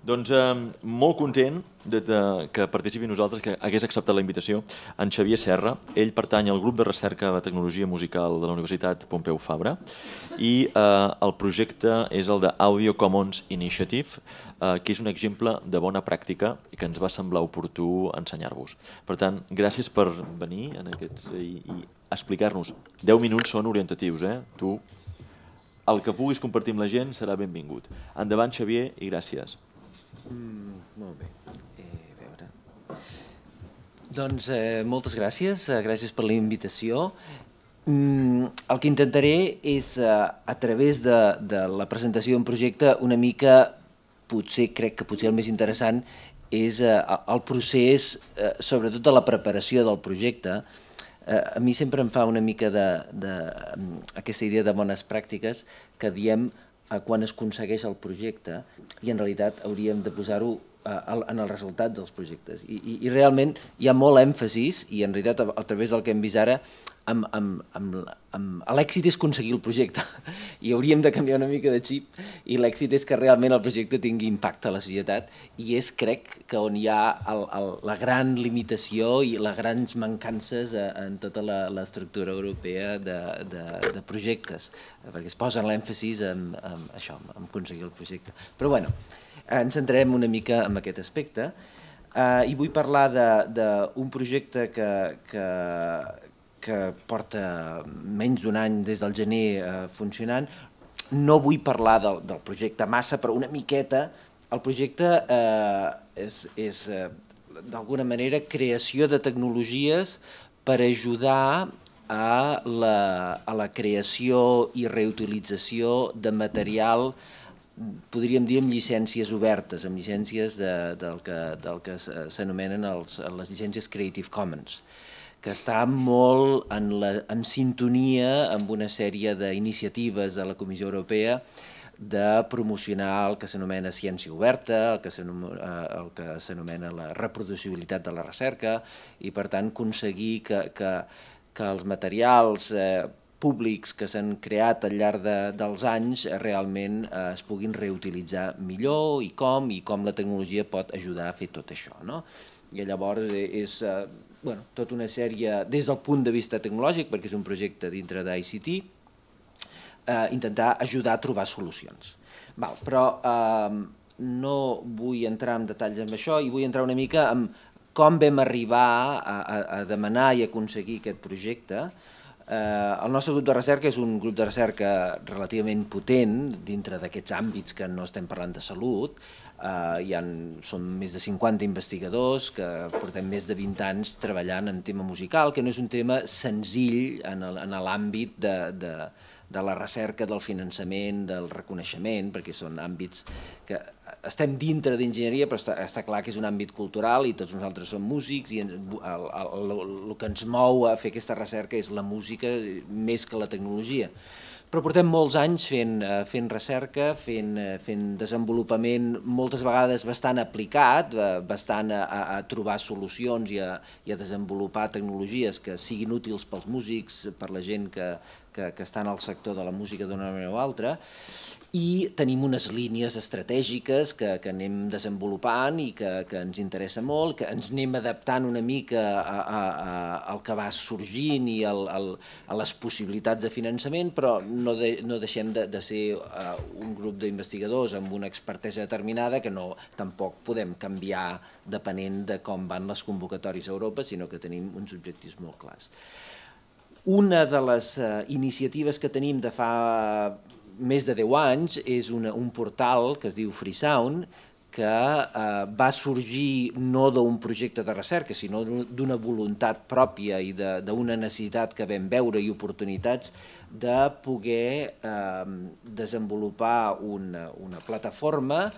Doncs eh, molt content de, de, que participi nosaltres, que hagués acceptat la invitació, en Xavier Serra. Ell pertany al grup de recerca de tecnologia musical de la Universitat Pompeu Fabra i eh, el projecte és el de Audio Commons Initiative, eh, que és un exemple de bona pràctica i que ens va semblar oportú ensenyar-vos. Per tant, gràcies per venir en aquests, i, i explicar-nos. 10 minuts són orientatius, eh? Tu el que puguis compartir amb la gent serà benvingut. Endavant, Xavier, i gràcies. Mm, molt bé. Eh, a veure... Doncs eh, moltes gràcies, eh, gràcies per la invitació. Mm, el que intentaré és, eh, a través de, de la presentació d'un projecte, una mica, potser crec que potser el més interessant és eh, el procés, eh, sobretot de la preparació del projecte. Eh, a mi sempre em fa una mica de, de, mm, aquesta idea de bones pràctiques que diem quan es aconsegueix el projecte i en realitat hauríem de posar-ho Eh, en el resultat dels projectes. I, i, realment hi ha molt èmfasis, i en realitat a, través del que hem vist ara, amb, amb, amb, l'èxit és aconseguir el projecte i hauríem de canviar una mica de xip i l'èxit és que realment el projecte tingui impacte a la societat i és, crec, que on hi ha el, la gran limitació i les grans mancances eh, en tota l'estructura europea de, de, de projectes eh, perquè es posen l'èmfasis en, en això, en aconseguir el projecte. Però bueno, ens centrarem una mica en aquest aspecte. Eh, I vull parlar d'un projecte que, que, que porta menys d'un any des del gener eh, funcionant. No vull parlar del, del projecte massa, però una miqueta. El projecte eh, és, és eh, d'alguna manera, creació de tecnologies per ajudar a la, a la creació i reutilització de material eh, podríem dir amb llicències obertes, amb llicències de, del que, del que eh, s'anomenen les llicències Creative Commons, que està molt en, la, en sintonia amb una sèrie d'iniciatives de la Comissió Europea de promocionar el que s'anomena ciència oberta, el que eh, s'anomena la reproducibilitat de la recerca i, per tant, aconseguir que, que, que els materials eh, públics que s'han creat al llarg de, dels anys realment eh, es puguin reutilitzar millor i com, i com la tecnologia pot ajudar a fer tot això. No? I llavors eh, és eh, bueno, tota una sèrie, des del punt de vista tecnològic, perquè és un projecte dintre d'ICT, eh, intentar ajudar a trobar solucions. Val, però eh, no vull entrar en detalls amb això i vull entrar una mica en com vam arribar a, a, a demanar i aconseguir aquest projecte, Eh, El nostre grup de recerca és un grup de recerca relativament potent dintre d'aquests àmbits que no estem parlant de salut. Eh, Hi ha, són més de 50 investigadors que portem més de 20 anys treballant en tema musical, que no és un tema senzill en l'àmbit de, de, de la recerca, del finançament, del reconeixement, perquè són àmbits que estem dintre d'enginyeria, però està, està clar que és un àmbit cultural i tots nosaltres som músics i el, el, el, el que ens mou a fer aquesta recerca és la música més que la tecnologia. Però portem molts anys fent, eh, fent recerca, fent, eh, fent desenvolupament moltes vegades bastant aplicat, eh, bastant a, a trobar solucions i a, i a desenvolupar tecnologies que siguin útils pels músics, per la gent que, que, que està en el sector de la música d'una manera o altra, i tenim unes línies estratègiques que, que anem desenvolupant i que, que ens interessa molt, que ens anem adaptant una mica a, a, a, al que va sorgint i al, al, a les possibilitats de finançament, però no, de, no deixem de, de ser uh, un grup d'investigadors amb una expertesa determinada que no tampoc podem canviar depenent de com van les convocatòries a Europa, sinó que tenim uns objectius molt clars. Una de les uh, iniciatives que tenim de fa uh, més de 10 anys, és una, un portal que es diu Freesound, que eh, va sorgir no d'un projecte de recerca, sinó d'una voluntat pròpia i d'una necessitat que vam veure i oportunitats de poder eh, desenvolupar una, una plataforma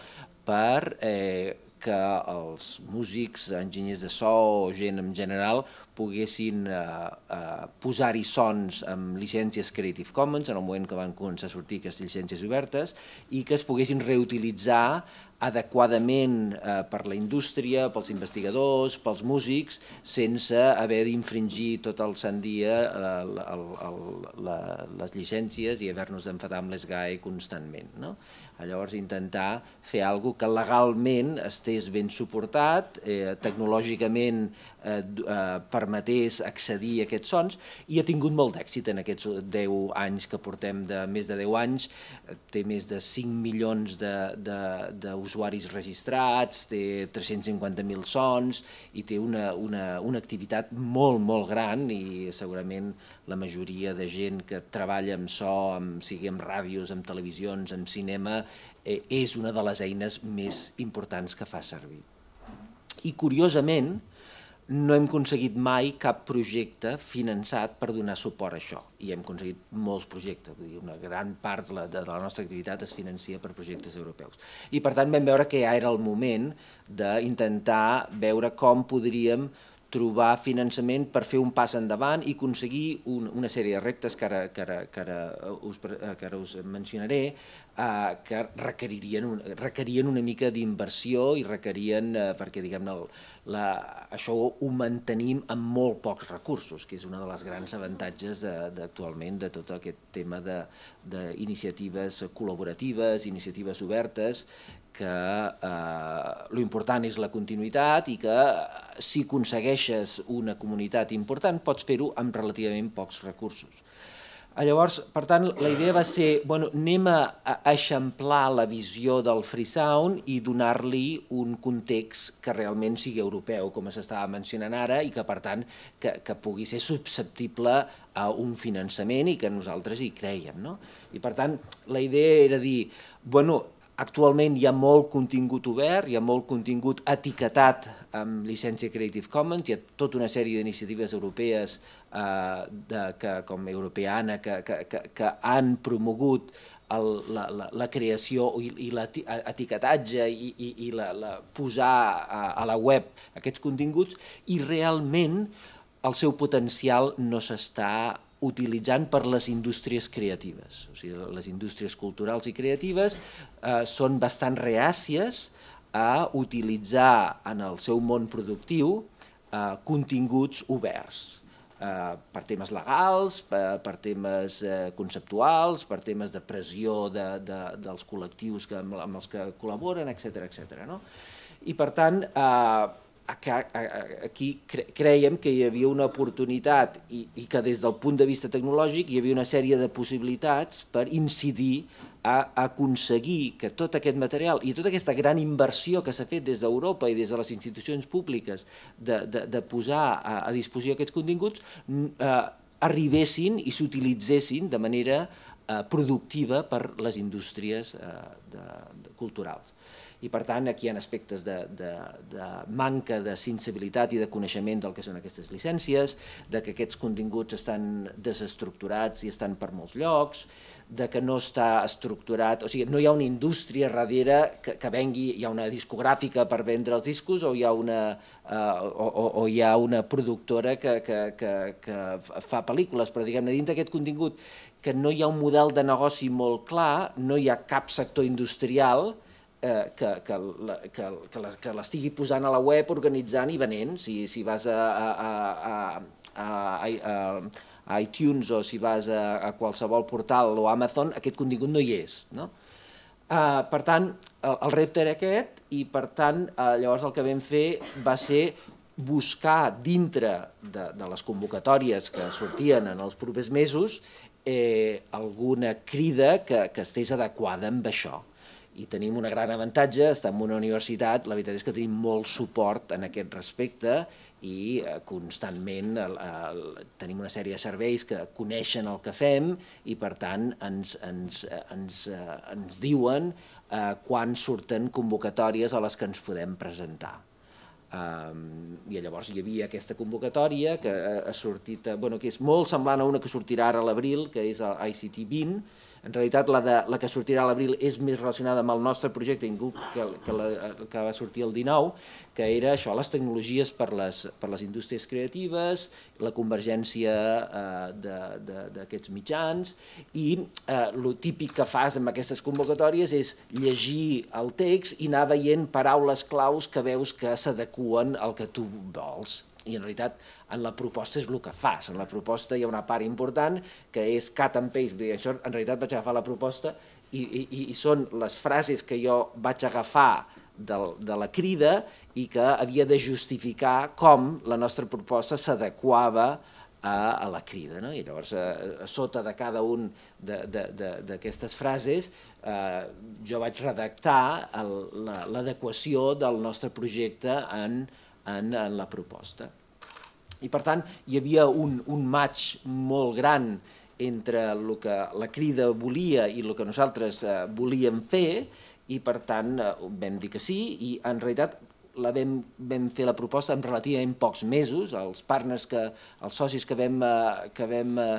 per eh, que els músics, enginyers de so o gent en general poguessin eh, eh, posar-hi sons amb llicències Creative Commons en el moment que van començar a sortir aquestes llicències obertes i que es poguessin reutilitzar adequadament eh, per la indústria, pels investigadors, pels músics, sense haver d'infringir tot el sant dia eh, el, el, el, la, les llicències i haver-nos d'enfadar amb les constantment. No? Llavors, intentar fer alguna que legalment estés ben suportat, eh, tecnològicament eh, eh, permetés accedir a aquests sons, i ha tingut molt d'èxit en aquests 10 anys que portem, de més de 10 anys, eh, té més de 5 milions d'usuaris registrats, té 350.000 sons, i té una, una, una activitat molt, molt gran, i segurament la majoria de gent que treballa amb so, amb, sigui amb ràdios, amb televisions, amb cinema, eh, és una de les eines més importants que fa servir. I curiosament, no hem aconseguit mai cap projecte finançat per donar suport a això, i hem aconseguit molts projectes, vull dir, una gran part de la, de la nostra activitat es financia per projectes europeus. I per tant vam veure que ja era el moment d'intentar veure com podríem trobar finançament per fer un pas endavant i aconseguir un, una sèrie de reptes que ara, que ara, que ara, us, eh, que ara us mencionaré, eh, que requeririen un, requerien una mica d'inversió i requerien, eh, perquè diguem-ne, això ho mantenim amb molt pocs recursos, que és una de les grans avantatges d'actualment de tot aquest tema d'iniciatives col·laboratives, iniciatives obertes, que eh, lo important és la continuïtat i que eh, si aconsegueixes una comunitat important pots fer-ho amb relativament pocs recursos. Ah, llavors, per tant, la idea va ser, bueno, anem a, eixamplar la visió del free sound i donar-li un context que realment sigui europeu, com s'estava mencionant ara, i que, per tant, que, que pugui ser susceptible a un finançament i que nosaltres hi creiem, no? I, per tant, la idea era dir, bueno, actualment hi ha molt contingut obert, hi ha molt contingut etiquetat amb llicència Creative Commons, hi ha tota una sèrie d'iniciatives europees eh, de, que, com europeana que, que, que, que han promogut el, la, la, la creació i, i l'etiquetatge i, i, i la, la posar a, a la web aquests continguts i realment el seu potencial no s'està utilitzant per les indústries creatives. O sigui, les indústries culturals i creatives eh, són bastant reàcies a utilitzar en el seu món productiu eh, continguts oberts eh, per temes legals, per, per temes eh, conceptuals, per temes de pressió de, de, dels col·lectius que, amb, amb els que col·laboren, etc etc. No? I per tant, eh, aquí creiem que hi havia una oportunitat i, i que des del punt de vista tecnològic hi havia una sèrie de possibilitats per incidir a aconseguir que tot aquest material i tota aquesta gran inversió que s'ha fet des d'Europa i des de les institucions públiques de, de, de posar a, a disposició aquests continguts eh, arribessin i s'utilitzessin de manera eh, productiva per les indústries eh, de, de, culturals. I per tant, aquí hi ha aspectes de, de, de manca de sensibilitat i de coneixement del que són aquestes llicències, de que aquests continguts estan desestructurats i estan per molts llocs, de que no està estructurat, o sigui, no hi ha una indústria darrere que, que vengui, hi ha una discogràfica per vendre els discos o hi ha una, uh, o, o, o hi ha una productora que, que, que, que fa pel·lícules, però diguem-ne, dins d'aquest contingut que no hi ha un model de negoci molt clar, no hi ha cap sector industrial eh, que, que, que, que, que l'estigui posant a la web, organitzant i venent. Si, si vas a, a, a, a, a, a, a a iTunes o si vas a, a qualsevol portal o Amazon, aquest contingut no hi és. No? Uh, per tant, el, el repte era aquest i per tant uh, llavors el que vam fer va ser buscar dintre de, de les convocatòries que sortien en els propers mesos eh, alguna crida que, que estés adequada amb això i tenim un gran avantatge, estar en una universitat, la veritat és que tenim molt suport en aquest respecte i eh, constantment el, tenim una sèrie de serveis que coneixen el que fem i per tant ens, ens, eh, ens, eh, ens diuen quan surten convocatòries a les que ens podem presentar. Ehm, I llavors hi havia aquesta convocatòria que ha sortit, bueno, que és molt semblant a una que sortirà ara a l'abril, que és el ICT 20, en realitat la, de, la que sortirà a l'abril és més relacionada amb el nostre projecte Ingup que, que, la, que va sortir el 19, que era això, les tecnologies per les, per les indústries creatives, la convergència eh, d'aquests mitjans, i eh, el típic que fas amb aquestes convocatòries és llegir el text i anar veient paraules claus que veus que s'adequen al que tu vols i en realitat en la proposta és el que fas, en la proposta hi ha una part important que és cut and paste, això en realitat vaig agafar la proposta i, i, i són les frases que jo vaig agafar de, de la crida i que havia de justificar com la nostra proposta s'adequava a, a la crida. No? I llavors, a, eh, a sota de cada un d'aquestes frases, eh, jo vaig redactar l'adequació del nostre projecte en, en, en la proposta. I per tant, hi havia un, un match molt gran entre el que la crida volia i el que nosaltres eh, volíem fer, i per tant eh, vam dir que sí, i en realitat la vam, vam fer la proposta en relativament pocs mesos, els partners, que, els socis que, vam, eh, que vam, eh,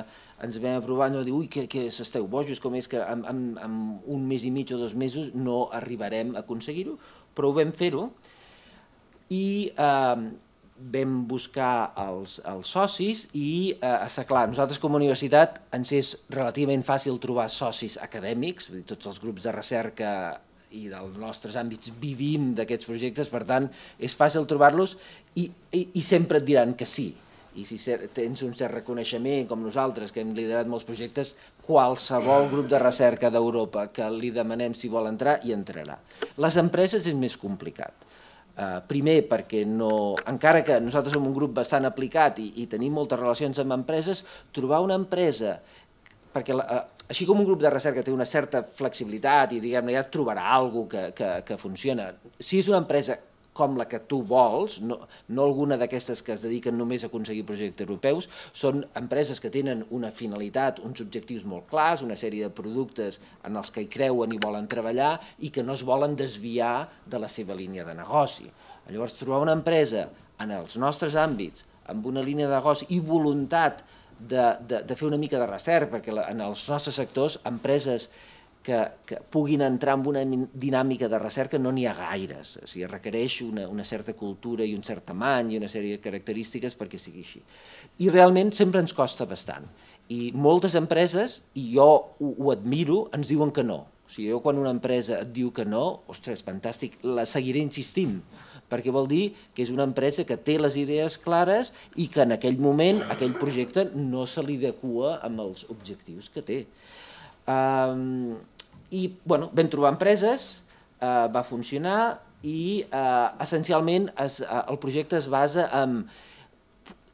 ens vam aprovar ens van dir ui, que, que s'esteu bojos, com és que en, en, en un mes i mig o dos mesos no arribarem a aconseguir-ho, però ho vam fer-ho, i eh, vam buscar els, els socis i eh, està clar, nosaltres com a universitat ens és relativament fàcil trobar socis acadèmics, vull dir, tots els grups de recerca i dels nostres àmbits vivim d'aquests projectes, per tant, és fàcil trobar-los i, i, i sempre et diran que sí. I si tens un cert reconeixement, com nosaltres, que hem liderat molts projectes, qualsevol grup de recerca d'Europa que li demanem si vol entrar, hi entrarà. Les empreses és més complicat Eh, primer perquè no, encara que nosaltres som un grup bastant aplicat i, i tenim moltes relacions amb empreses, trobar una empresa perquè la, eh, així com un grup de recerca té una certa flexibilitat i diguem-ne ja trobarà alguna cosa que, que, que funciona, si és una empresa com la que tu vols, no, no alguna d'aquestes que es dediquen només a aconseguir projectes europeus, són empreses que tenen una finalitat, uns objectius molt clars, una sèrie de productes en els que hi creuen i volen treballar i que no es volen desviar de la seva línia de negoci. Llavors, trobar una empresa en els nostres àmbits, amb una línia de negoci i voluntat de, de, de fer una mica de recerca, perquè en els nostres sectors, empreses que, que puguin entrar en una dinàmica de recerca no n'hi ha gaires. O sigui, requereix una, una certa cultura i un cert tamany i una sèrie de característiques perquè sigui així. I realment sempre ens costa bastant. I moltes empreses, i jo ho, ho admiro, ens diuen que no. O sigui, jo quan una empresa et diu que no, ostres, fantàstic, la seguiré insistint, perquè vol dir que és una empresa que té les idees clares i que en aquell moment, aquell projecte no se li adequa amb els objectius que té. Um, i bueno, vam trobar empreses, eh, va funcionar i eh, essencialment es, eh, el projecte es basa en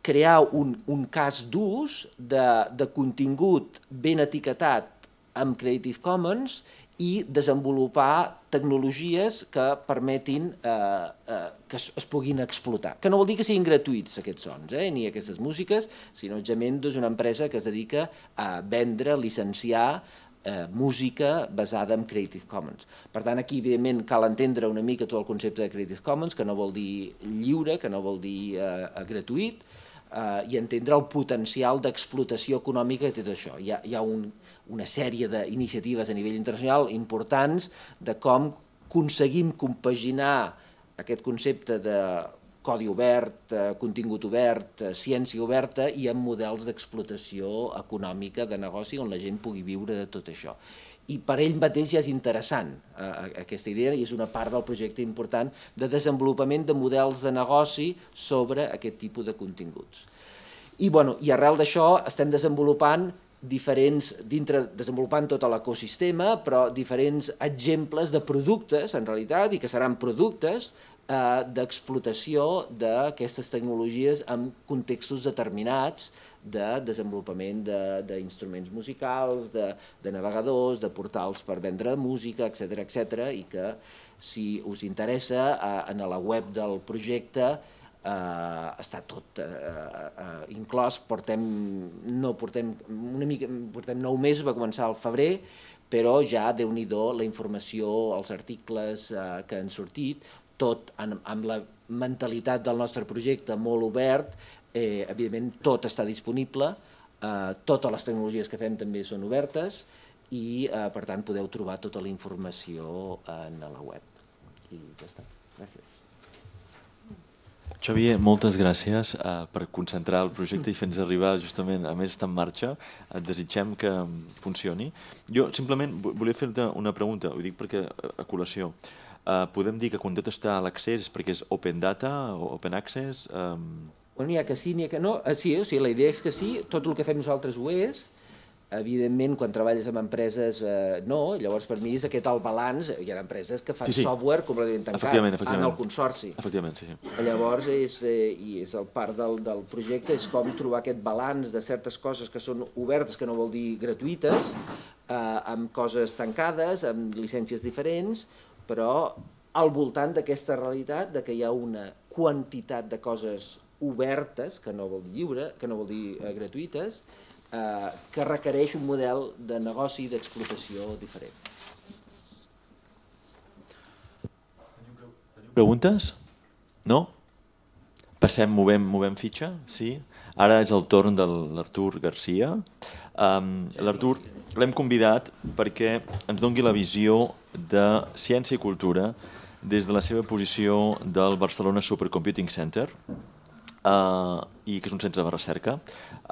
crear un, un cas d'ús de, de contingut ben etiquetat amb Creative Commons i desenvolupar tecnologies que permetin eh, eh, que es, es puguin explotar. Que no vol dir que siguin gratuïts aquests sons, eh, ni aquestes músiques, sinó, ja, és doncs, una empresa que es dedica a vendre, licenciar, eh, música basada en Creative Commons. Per tant, aquí, evidentment, cal entendre una mica tot el concepte de Creative Commons, que no vol dir lliure, que no vol dir eh, gratuït, eh, i entendre el potencial d'explotació econòmica que té tot això. Hi ha, hi ha un, una sèrie d'iniciatives a nivell internacional importants de com aconseguim compaginar aquest concepte de codi obert, eh, contingut obert, eh, ciència oberta i amb models d'explotació econòmica, de negoci, on la gent pugui viure de tot això. I per ell mateix ja és interessant eh, aquesta idea i és una part del projecte important de desenvolupament de models de negoci sobre aquest tipus de continguts. I, bueno, i arrel d'això estem desenvolupant diferents, dintre, desenvolupant tot l'ecosistema, però diferents exemples de productes, en realitat, i que seran productes eh, d'explotació d'aquestes tecnologies en contextos determinats de desenvolupament d'instruments de, musicals, de, de navegadors, de portals per vendre música, etc etc i que si us interessa, eh, en la web del projecte eh, està tot eh, eh, inclòs, portem, no, portem, una mica, portem nou mesos, va començar al febrer, però ja, déu nhi la informació, els articles eh, que han sortit, tot amb, amb la mentalitat del nostre projecte molt obert, eh, evidentment tot està disponible, eh, totes les tecnologies que fem també són obertes i eh, per tant podeu trobar tota la informació en la web. I ja està. Gràcies. Xavier, moltes gràcies uh, per concentrar el projecte i fer-nos arribar justament, a més està en marxa, et desitgem que funcioni. Jo simplement volia fer-te una pregunta, ho dic perquè a col·lació eh, podem dir que quan tot està a l'accés és perquè és open data o open access? Um... Bueno, n'hi ha que sí, n'hi ha que no. Eh, sí, o sigui, la idea és que sí, tot el que fem nosaltres ho és, evidentment, quan treballes amb empreses, eh, no, llavors per mi és aquest el balanç, hi ha empreses que fan sí, sí. software completament tancat efectivament, efectivament. en el consorci. Efectivament, sí. Llavors, és, eh, i és el part del, del projecte, és com trobar aquest balanç de certes coses que són obertes, que no vol dir gratuïtes, eh, amb coses tancades, amb llicències diferents, però al voltant d'aquesta realitat, de que hi ha una quantitat de coses obertes, que no vol dir lliure, que no vol dir eh, gratuïtes, eh, que requereix un model de negoci i d'explotació diferent. Teniu preguntes? No? Passem, movem, movem fitxa? Sí? Ara és el torn de l'Artur Garcia. Um, L'Artur l'hem convidat perquè ens dongui la visió de ciència i cultura des de la seva posició del Barcelona Supercomputing Center uh, i que és un centre de recerca.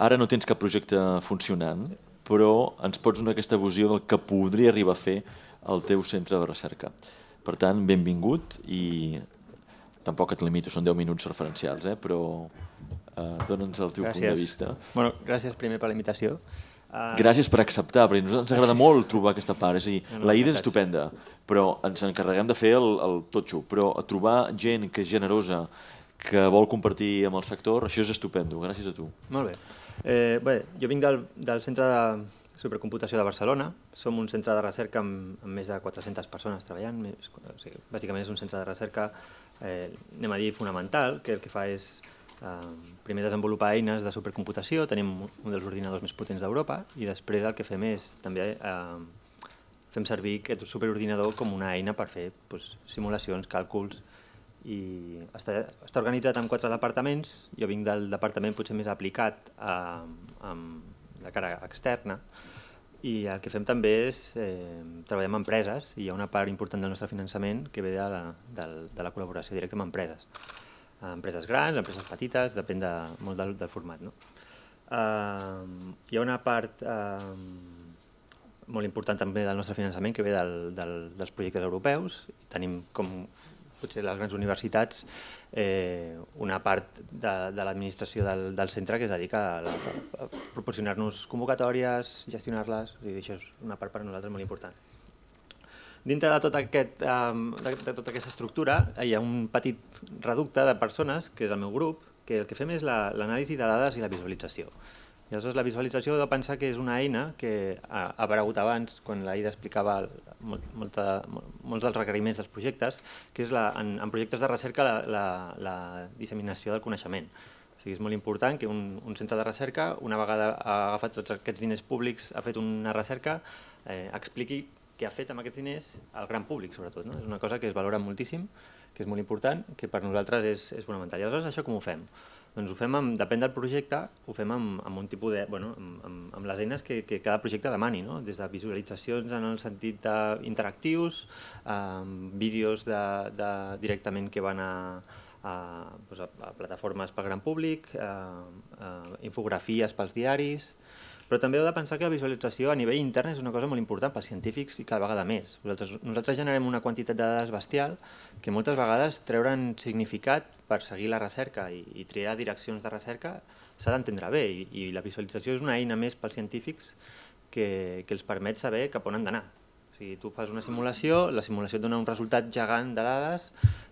Ara no tens cap projecte funcionant, però ens pots donar aquesta visió del que podria arribar a fer el teu centre de recerca. Per tant, benvingut i tampoc et limito, són 10 minuts referencials, eh? però eh, uh, dona'ns el teu gràcies. punt de vista. Bueno, gràcies primer per la invitació. Ah. Gràcies per acceptar, perquè a nosaltres ens agrada molt trobar aquesta part, és a dir, no, no, la idea és estupenda, però ens encarreguem de fer el, el totxo, però a trobar gent que és generosa, que vol compartir amb el sector, això és estupendo, gràcies a tu. Molt bé. Eh, bé jo vinc del, del Centre de Supercomputació de Barcelona, som un centre de recerca amb, amb més de 400 persones treballant, més, o sigui, bàsicament és un centre de recerca, eh, anem a dir, fonamental, que el que fa és Eh, primer desenvolupar eines de supercomputació, tenim un dels ordinadors més potents d'Europa i després el que fem és també eh, fem servir aquest superordinador com una eina per fer doncs, simulacions, càlculs i està, està organitzat en quatre departaments, jo vinc del departament potser més aplicat a, a, de cara externa i el que fem també és eh, treballar amb empreses i hi ha una part important del nostre finançament que ve de la, de la col·laboració directa amb empreses empreses grans, empreses petites, depèn de, molt del, del format. No? Uh, hi ha una part uh, molt important també del nostre finançament que ve del, del, dels projectes europeus. Tenim com potser les grans universitats eh, una part de, de l'administració del, del centre que es dedica a, la, a proporcionar-nos convocatòries, gestionar-les, això és una part per a nosaltres molt important dintre de tot, aquest, um, de, de tota aquesta estructura hi ha un petit reducte de persones, que és el meu grup, que el que fem és l'anàlisi la, de dades i la visualització. I aleshores la visualització heu de pensar que és una eina que ha aparegut abans, quan l'Aida explicava molt, molta, molts dels requeriments dels projectes, que és la, en, en projectes de recerca la, la, la disseminació del coneixement. O sigui, és molt important que un, un centre de recerca, una vegada ha agafat tots aquests diners públics, ha fet una recerca, eh, expliqui que ha fet amb aquests diners al gran públic, sobretot. No? És una cosa que es valora moltíssim, que és molt important, que per nosaltres és, és fonamental. I aleshores, això com ho fem? Doncs ho fem, amb, depèn del projecte, ho fem amb, amb un tipus de... Bueno, amb, amb, amb les eines que, que cada projecte demani, no? des de visualitzacions en el sentit d'interactius, eh, vídeos de, de, directament que van a, a, a, a plataformes pel gran públic, eh, eh, infografies pels diaris, però també heu de pensar que la visualització a nivell intern és una cosa molt important pels científics i cada vegada més. Nosaltres, nosaltres generem una quantitat de dades bestial que moltes vegades treure'n significat per seguir la recerca i, i triar direccions de recerca s'ha d'entendre bé I, i la visualització és una eina més pels científics que, que els permet saber cap on han d'anar. O sigui, tu fas una simulació, la simulació et dona un resultat gegant de dades,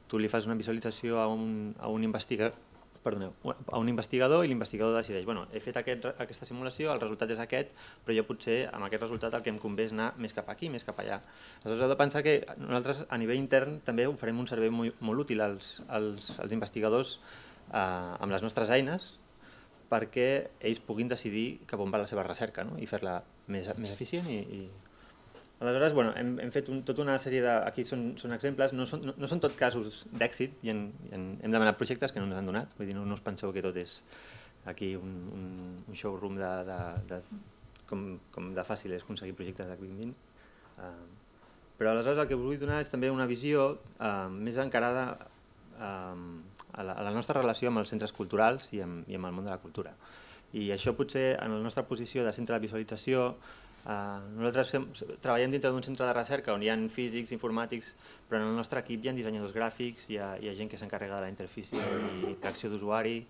tu li fas una visualització a un, a un investigador perdoneu, a un investigador i l'investigador decideix, bueno, he fet aquest, aquesta simulació, el resultat és aquest, però jo potser amb aquest resultat el que em convé és anar més cap aquí, més cap allà. Aleshores heu de pensar que nosaltres a nivell intern també oferim un servei molt, molt útil als, als, als investigadors eh, amb les nostres eines perquè ells puguin decidir cap on va la seva recerca no? i fer-la més, més eficient i, i Aleshores, bueno, hem, hem fet un, tota una sèrie de... Aquí són, són exemples, no són, no, no són tot casos d'èxit, i, en, i en, hem demanat projectes que no ens han donat, vull dir, no, no us penseu que tot és aquí un, un, un showroom de, de, de com, com de fàcil és aconseguir projectes de Quick Uh, eh, però aleshores el que us vull donar és també una visió uh, més encarada uh, a, la, a la nostra relació amb els centres culturals i amb, i amb el món de la cultura. I això potser en la nostra posició de centre de visualització Eh, nosaltres fem, treballem dintre d'un centre de recerca on hi ha físics, informàtics, però en el nostre equip hi ha dissenyadors gràfics, hi ha, hi ha gent que s'encarrega de la interfície i tracció d'usuari,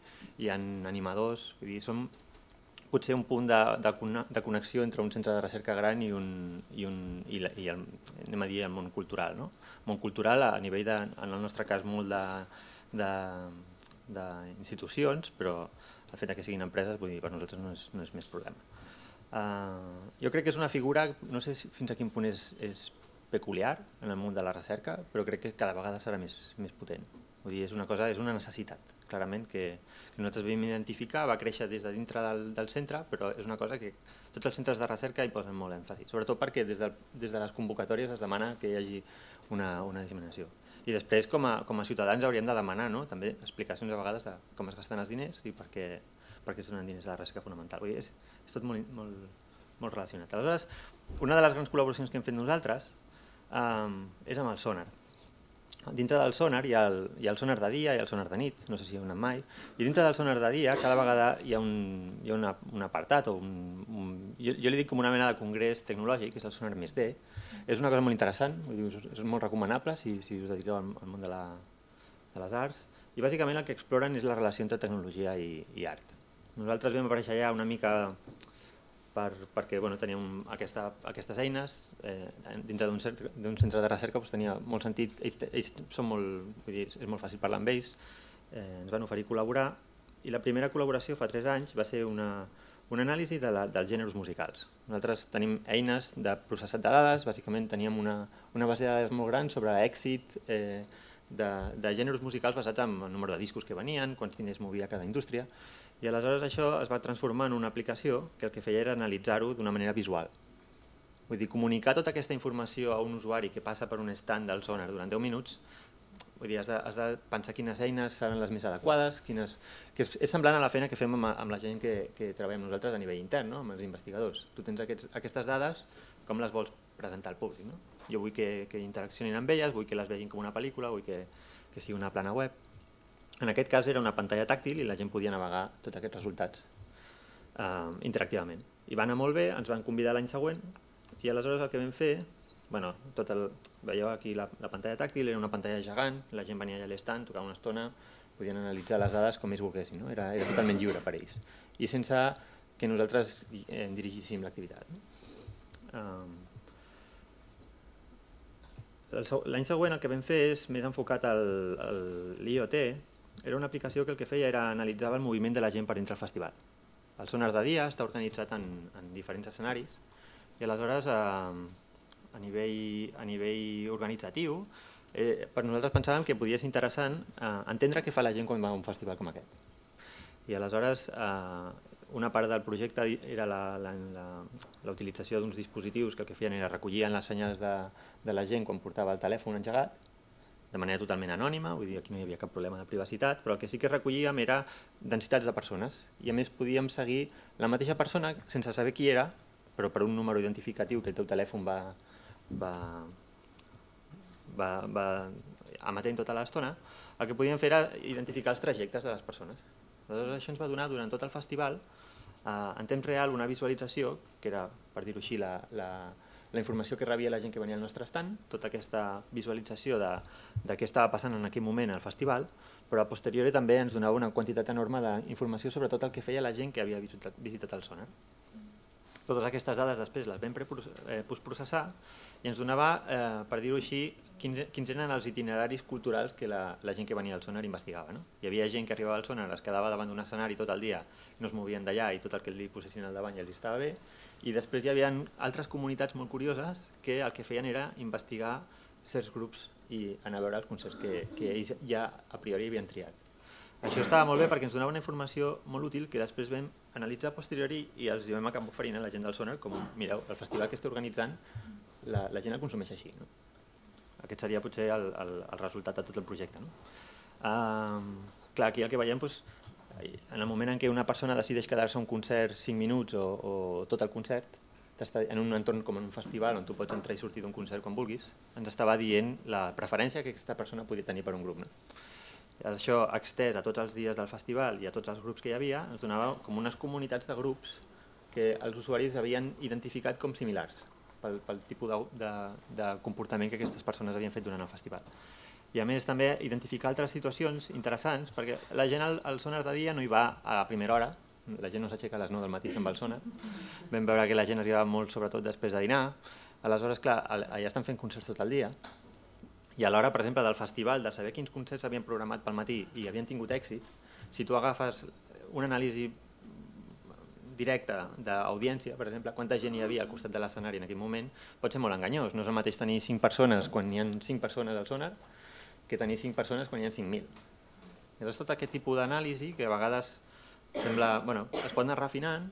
hi ha animadors, vull dir, som potser un punt de, de, de connexió entre un centre de recerca gran i, un, i, un, i, la, i el, anem a dir, el món cultural. No? El món cultural a nivell, de, en el nostre cas, molt d'institucions, però el fet que siguin empreses vull dir, per nosaltres no és, no és més problema. Ah, jo crec que és una figura, no sé si, fins a quin punt és, és peculiar en el món de la recerca, però crec que cada vegada serà més, més potent. Vull dir, és una cosa, és una necessitat, clarament, que, que nosaltres vam identificar, va créixer des de dintre del, del centre, però és una cosa que tots els centres de recerca hi posen molt èmfasi, sobretot perquè des de, des de les convocatòries es demana que hi hagi una, una disminució. I després, com a, com a ciutadans, hauríem de demanar no? també explicacions a vegades de com es gasten els diners i per què perquè es donen diners de la recerca fonamental. Vull dir, és, és tot molt, molt, molt relacionat. Aleshores, una de les grans col·laboracions que hem fet nosaltres um, és amb el sonar. Dintre del sonar hi ha el, hi ha el sonar de dia i el sonar de nit, no sé si hi ha anat mai, i dintre del sonar de dia cada vegada hi ha un, hi ha una, un apartat, o un, un, jo, jo li dic com una mena de congrés tecnològic, que és el sonar més D, és una cosa molt interessant, dir, és molt recomanable si, si us dediqueu al, al món de, la, de les arts, i bàsicament el que exploren és la relació entre tecnologia i, i art. Nosaltres vam aparèixer allà una mica per, perquè bueno, teníem aquesta, aquestes eines, eh, dintre d'un centre, centre de recerca doncs, tenia molt sentit, ells, ells són molt, vull dir, és molt fàcil parlar amb ells, eh, ens van oferir col·laborar i la primera col·laboració fa tres anys va ser una, una anàlisi de la, dels gèneres musicals. Nosaltres tenim eines de processat de dades, bàsicament teníem una, una base de dades molt gran sobre èxit, eh, de, de gèneres musicals basats en el nombre de discos que venien, quants diners movia cada indústria, i aleshores això es va transformar en una aplicació que el que feia era analitzar-ho d'una manera visual. Vull dir, comunicar tota aquesta informació a un usuari que passa per un stand del sonar durant 10 minuts, vull dir, has de, has de pensar quines eines seran les més adequades, quines, que és, és semblant a la feina que fem amb, amb la gent que, que treballem nosaltres a nivell intern, no? amb els investigadors. Tu tens aquests, aquestes dades, com les vols presentar al públic? No? Jo vull que, que interaccionin amb elles, vull que les vegin com una pel·lícula, vull que, que sigui una plana web, en aquest cas era una pantalla tàctil i la gent podia navegar tots aquests resultats eh, interactivament. I va anar molt bé, ens van convidar l'any següent i aleshores el que vam fer, bueno, tot el, veieu aquí la, la pantalla tàctil, era una pantalla gegant, la gent venia allà a l'estant, tocava una estona, podien analitzar les dades com ells volguessin, no? era, era totalment lliure per ells i sense que nosaltres eh, dirigíssim l'activitat. No? Um, L'any següent el que vam fer és més enfocat a l'IoT, era una aplicació que el que feia era analitzar el moviment de la gent per dintre el festival. El sonar de dia està organitzat en, en diferents escenaris i aleshores a, eh, a, nivell, a nivell organitzatiu eh, per nosaltres pensàvem que podia ser interessant eh, entendre què fa la gent quan va a un festival com aquest. I aleshores eh, una part del projecte era la utilització d'uns dispositius que el que feien era recollir les senyals de, de la gent quan portava el telèfon engegat de manera totalment anònima, vull dir, aquí no hi havia cap problema de privacitat, però el que sí que recollíem era densitats de persones, i a més podíem seguir la mateixa persona sense saber qui era, però per un número identificatiu que el teu telèfon va, va, va, va emetent tota l'estona, el que podíem fer era identificar els trajectes de les persones. Aleshores, això ens va donar durant tot el festival, eh, en temps real, una visualització, que era, per dir-ho així, la, la, la informació que rebia la gent que venia al nostre stand, tota aquesta visualització de, de què estava passant en aquell moment al festival, però a posteriori també ens donava una quantitat enorme d'informació sobre tot el que feia la gent que havia visitat, visitat el Sona. Totes aquestes dades després les vam eh, postprocessar i ens donava, eh, per dir-ho així, quins, quins eren els itineraris culturals que la, la gent que venia al sonar investigava. No? Hi havia gent que arribava al sonar, es quedava davant d'un escenari tot el dia, no es movien d'allà i tot el que li posessin al davant ja els estava bé, i després hi havia altres comunitats molt curioses que el que feien era investigar certs grups i anar a veure els concerts que, que ells ja a priori havien triat. Això estava molt bé perquè ens donava una informació molt útil que després vam analitzar posteriori i els vam acabar oferint a la gent del Sonar com, mireu, el festival que està organitzant, la, la gent el consumeix així. No? Aquest seria potser el, el, el resultat de tot el projecte. No? Um, clar, aquí el que veiem doncs, en el moment en què una persona decideix quedar-se a un concert 5 minuts o, o tot el concert, en un entorn com en un festival on tu pots entrar i sortir d'un concert quan vulguis, ens estava dient la preferència que aquesta persona podia tenir per un grup. No? Això extès a tots els dies del festival i a tots els grups que hi havia, ens donava com unes comunitats de grups que els usuaris havien identificat com similars pel, pel tipus de, de, de comportament que aquestes persones havien fet durant el festival i a més també identificar altres situacions interessants, perquè la gent al, al sonar de dia no hi va a la primera hora, la gent no s'aixeca a les 9 del matí se'n el sonar, vam veure que la gent arribava molt sobretot després de dinar, aleshores, clar, allà estan fent concerts tot el dia, i a l'hora, per exemple, del festival, de saber quins concerts havien programat pel matí i havien tingut èxit, si tu agafes una anàlisi directa d'audiència, per exemple, quanta gent hi havia al costat de l'escenari en aquell moment, pot ser molt enganyós. No és el mateix tenir cinc persones quan hi ha cinc persones al sonar que tenir 5 persones quan hi ha 5.000. Llavors, tot aquest tipus d'anàlisi, que a vegades sembla, bueno, es pot anar refinant,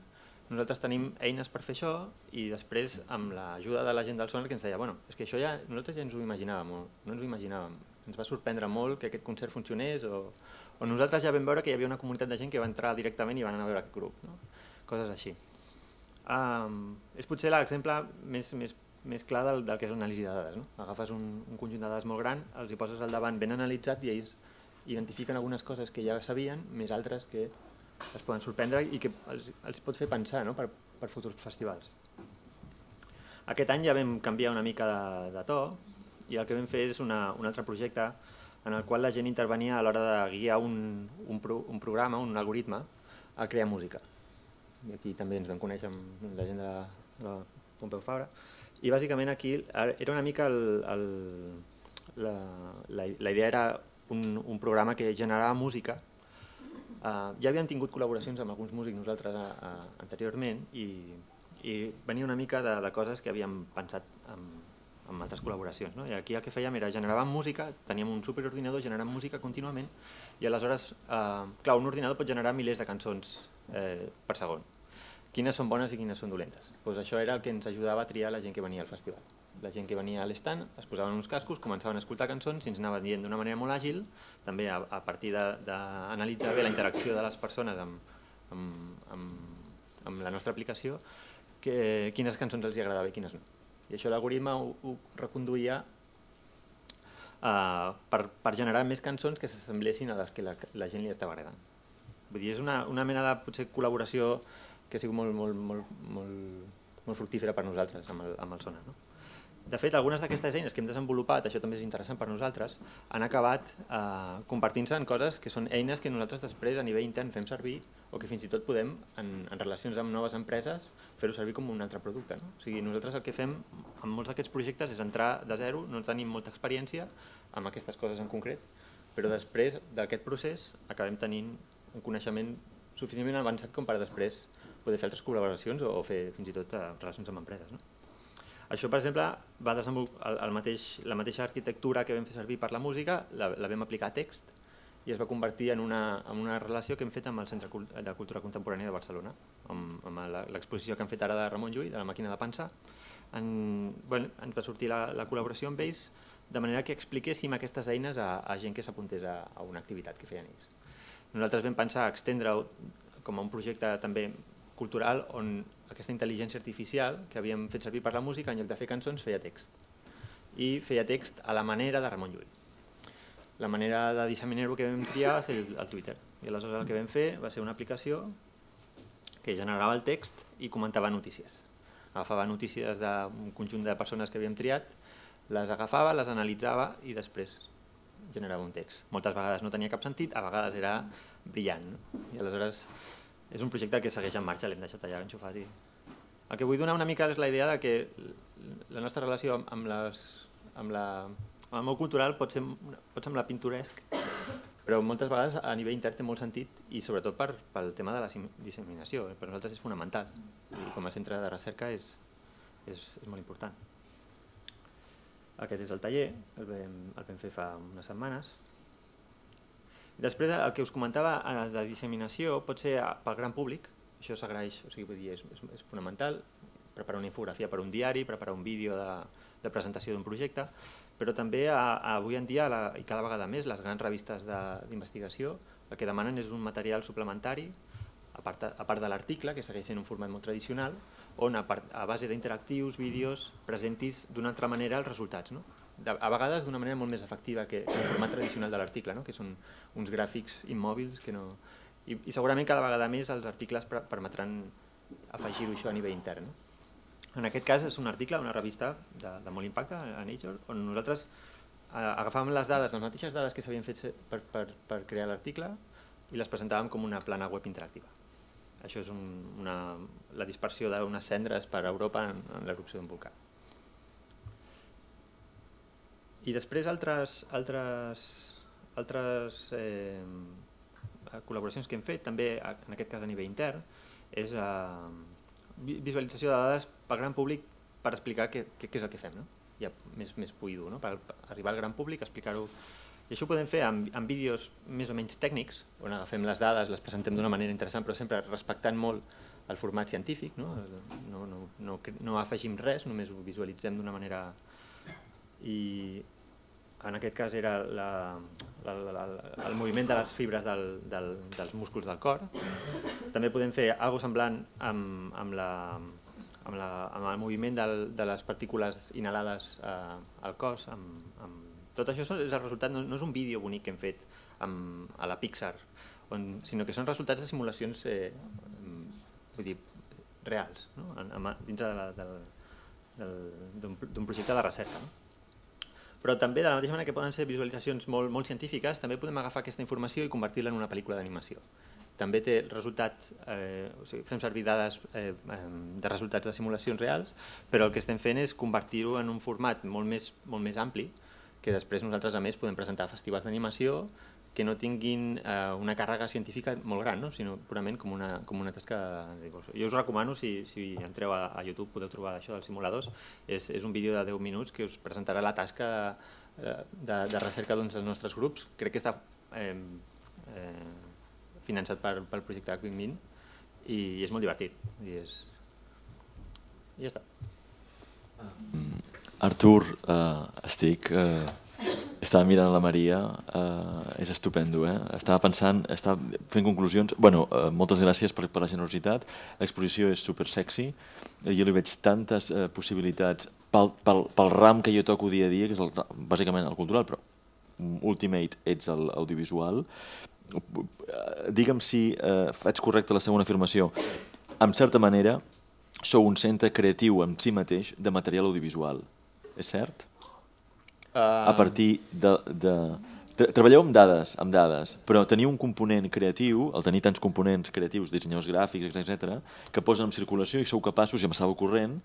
nosaltres tenim eines per fer això i després, amb l'ajuda de la gent del sonar, que ens deia, bueno, és que això ja, nosaltres ja ens ho imaginàvem, no ens ho imaginàvem. Ens va sorprendre molt que aquest concert funcionés o, o nosaltres ja vam veure que hi havia una comunitat de gent que va entrar directament i van anar a veure aquest grup, no? coses així. Um, és potser l'exemple més, més més clar del, del que és l'anàlisi de dades. No? Agafes un, un conjunt de dades molt gran, els hi poses al davant ben analitzat i ells identifiquen algunes coses que ja sabien, més altres que es poden sorprendre i que els, els pot fer pensar no? per, per futurs festivals. Aquest any ja vam canviar una mica de, de to i el que vam fer és una, un altre projecte en el qual la gent intervenia a l'hora de guiar un, un, pro, un programa, un algoritme, a crear música. I aquí també ens vam conèixer amb la gent de la, de la Pompeu Fabra i bàsicament aquí era una mica el, el, la, la, la idea era un, un programa que generava música. Uh, ja havíem tingut col·laboracions amb alguns músics nosaltres a, eh, a, eh, anteriorment i, i venia una mica de, de coses que havíem pensat amb, amb altres col·laboracions. No? I aquí el que fèiem era generar música, teníem un superordinador generant música contínuament i aleshores, uh, clar, un ordinador pot generar milers de cançons eh, per segon quines són bones i quines són dolentes. Pues doncs això era el que ens ajudava a triar la gent que venia al festival. La gent que venia a l'estant es posaven uns cascos, començaven a escoltar cançons i ens anaven dient d'una manera molt àgil, també a, a partir d'analitzar bé la interacció de les persones amb, amb, amb, amb la nostra aplicació, que, quines cançons els agradava i quines no. I això l'algoritme ho, ho reconduïa Uh, per, per generar més cançons que s'assemblessin a les que la, la gent li estava agradant. Vull dir, és una, una mena de potser col·laboració que ha sigut molt, molt, molt, molt, molt fructífera per nosaltres amb el, amb el sonar. No? De fet, algunes d'aquestes eines que hem desenvolupat, això també és interessant per nosaltres, han acabat eh, compartint-se en coses que són eines que nosaltres després a nivell intern fem servir o que fins i tot podem, en, en relacions amb noves empreses, fer-ho servir com un altre producte. No? O sigui, nosaltres el que fem amb molts d'aquests projectes és entrar de zero, no tenim molta experiència amb aquestes coses en concret, però després d'aquest procés acabem tenint un coneixement suficientment avançat com per després poder fer altres col·laboracions o, fer fins i tot eh, relacions amb empreses. No? Això, per exemple, va desenvolupar el, el mateix, la mateixa arquitectura que vam fer servir per la música, la, la vam aplicar a text i es va convertir en una, en una relació que hem fet amb el Centre de Cultura Contemporània de Barcelona, amb, amb l'exposició que han fet ara de Ramon Llull, de la màquina de pansa. En, bueno, ens va sortir la, la col·laboració amb ells de manera que expliquéssim aquestes eines a, a gent que s'apuntés a, a una activitat que feien ells. Nosaltres vam pensar extendre com a un projecte també cultural on aquesta intel·ligència artificial que havíem fet servir per la música, en lloc de fer cançons, feia text. I feia text a la manera de Ramon Llull. La manera de disseminar-ho que vam triar va ser el Twitter. I aleshores el que vam fer va ser una aplicació que generava el text i comentava notícies. Agafava notícies d'un conjunt de persones que havíem triat, les agafava, les analitzava i després generava un text. Moltes vegades no tenia cap sentit, a vegades era brillant. No? I aleshores és un projecte que segueix en marxa, l'hem deixat allà enxufat. I... El que vull donar una mica és la idea de que la nostra relació amb, les, amb, la, amb el món cultural pot, ser, pot semblar pintoresc, però moltes vegades a nivell intern té molt sentit i sobretot per, pel tema de la disseminació. Eh? Per nosaltres és fonamental i com a centre de recerca és, és, és molt important. Aquest és el taller, el vam, el vam fer fa unes setmanes. Després, el que us comentava eh, de disseminació pot ser eh, pel gran públic, això s'agraeix, o sigui, dir, és, és, és fonamental, preparar una infografia per un diari, preparar un vídeo de, de presentació d'un projecte, però també a, eh, a, avui en dia, la, i cada vegada més, les grans revistes d'investigació el que demanen és un material suplementari, a part, a, a part de l'article, que segueix sent un format molt tradicional, on a, part, a base d'interactius, vídeos, presentis d'una altra manera els resultats. No? a vegades d'una manera molt més efectiva que, el format tradicional de l'article, no? que són uns gràfics immòbils que no... I, i segurament cada vegada més els articles permetran afegir-ho això a nivell intern. No? En aquest cas és un article d'una revista de, de molt impacte, a Nature, on nosaltres eh, agafàvem les dades, les mateixes dades que s'havien fet per, per, per crear l'article i les presentàvem com una plana web interactiva. Això és un, una, la dispersió d'unes cendres per Europa en, en l'erupció d'un volcà. I després altres, altres, altres eh, col·laboracions que hem fet, també en aquest cas a nivell intern, és eh, visualització de dades pel gran públic per explicar què, què, què és el que fem. No? Ja més, més puido, no? per, per arribar al gran públic, explicar-ho i això ho podem fer amb, amb vídeos més o menys tècnics, on agafem les dades, les presentem d'una manera interessant, però sempre respectant molt el format científic, no, no, no, no, no afegim res, només ho visualitzem d'una manera... I, que en aquest cas era la, la, la, el moviment de les fibres del, del, dels músculs del cor. També podem fer algo semblant amb, amb, la, amb, la, amb el moviment del, de les partícules inhalades eh, al cos. Amb, amb... Tot això és el resultat, no, no és un vídeo bonic que hem fet amb, a la Pixar, on, sinó que són resultats de simulacions eh, vull dir, reals, no? en, en, dintre d'un projecte de recerca. No? però també de la mateixa manera que poden ser visualitzacions molt, molt científiques, també podem agafar aquesta informació i convertir-la en una pel·lícula d'animació. També té resultat, eh, o sigui, fem servir dades eh, de resultats de simulacions reals, però el que estem fent és convertir-ho en un format molt més, molt més ampli, que després nosaltres a més podem presentar a festivals d'animació que no tinguin eh, una càrrega científica molt gran, no? sinó purament com una, com una tasca de divulgació. Jo us recomano, si, si entreu a, a YouTube, podeu trobar això dels simuladors, és, és un vídeo de 10 minuts que us presentarà la tasca de, eh, de, de recerca doncs, dels nostres grups. Crec que està eh, eh, finançat per, pel projecte Quimmin i és molt divertit. I, és... I ja està. Mm, Artur, eh, estic... Eh estava mirant la Maria, eh, és estupendo, eh? Estava pensant, estava fent conclusions... Bueno, eh, moltes gràcies per, per la generositat, l'exposició és super sexy, jo li veig tantes eh, possibilitats pel, pel, pel ram que jo toco dia a dia, que és el, bàsicament el cultural, però mm, Ultimate ets l'audiovisual. Eh, digue'm si eh, faig correcta la segona afirmació. En certa manera, sou un centre creatiu en si mateix de material audiovisual. És cert? A partir de... de... Treballeu amb dades, amb dades, però tenir un component creatiu, el tenir tants components creatius, dissenyadors gràfics, etc, que posen en circulació i sou capaços, i ja m'estava corrent,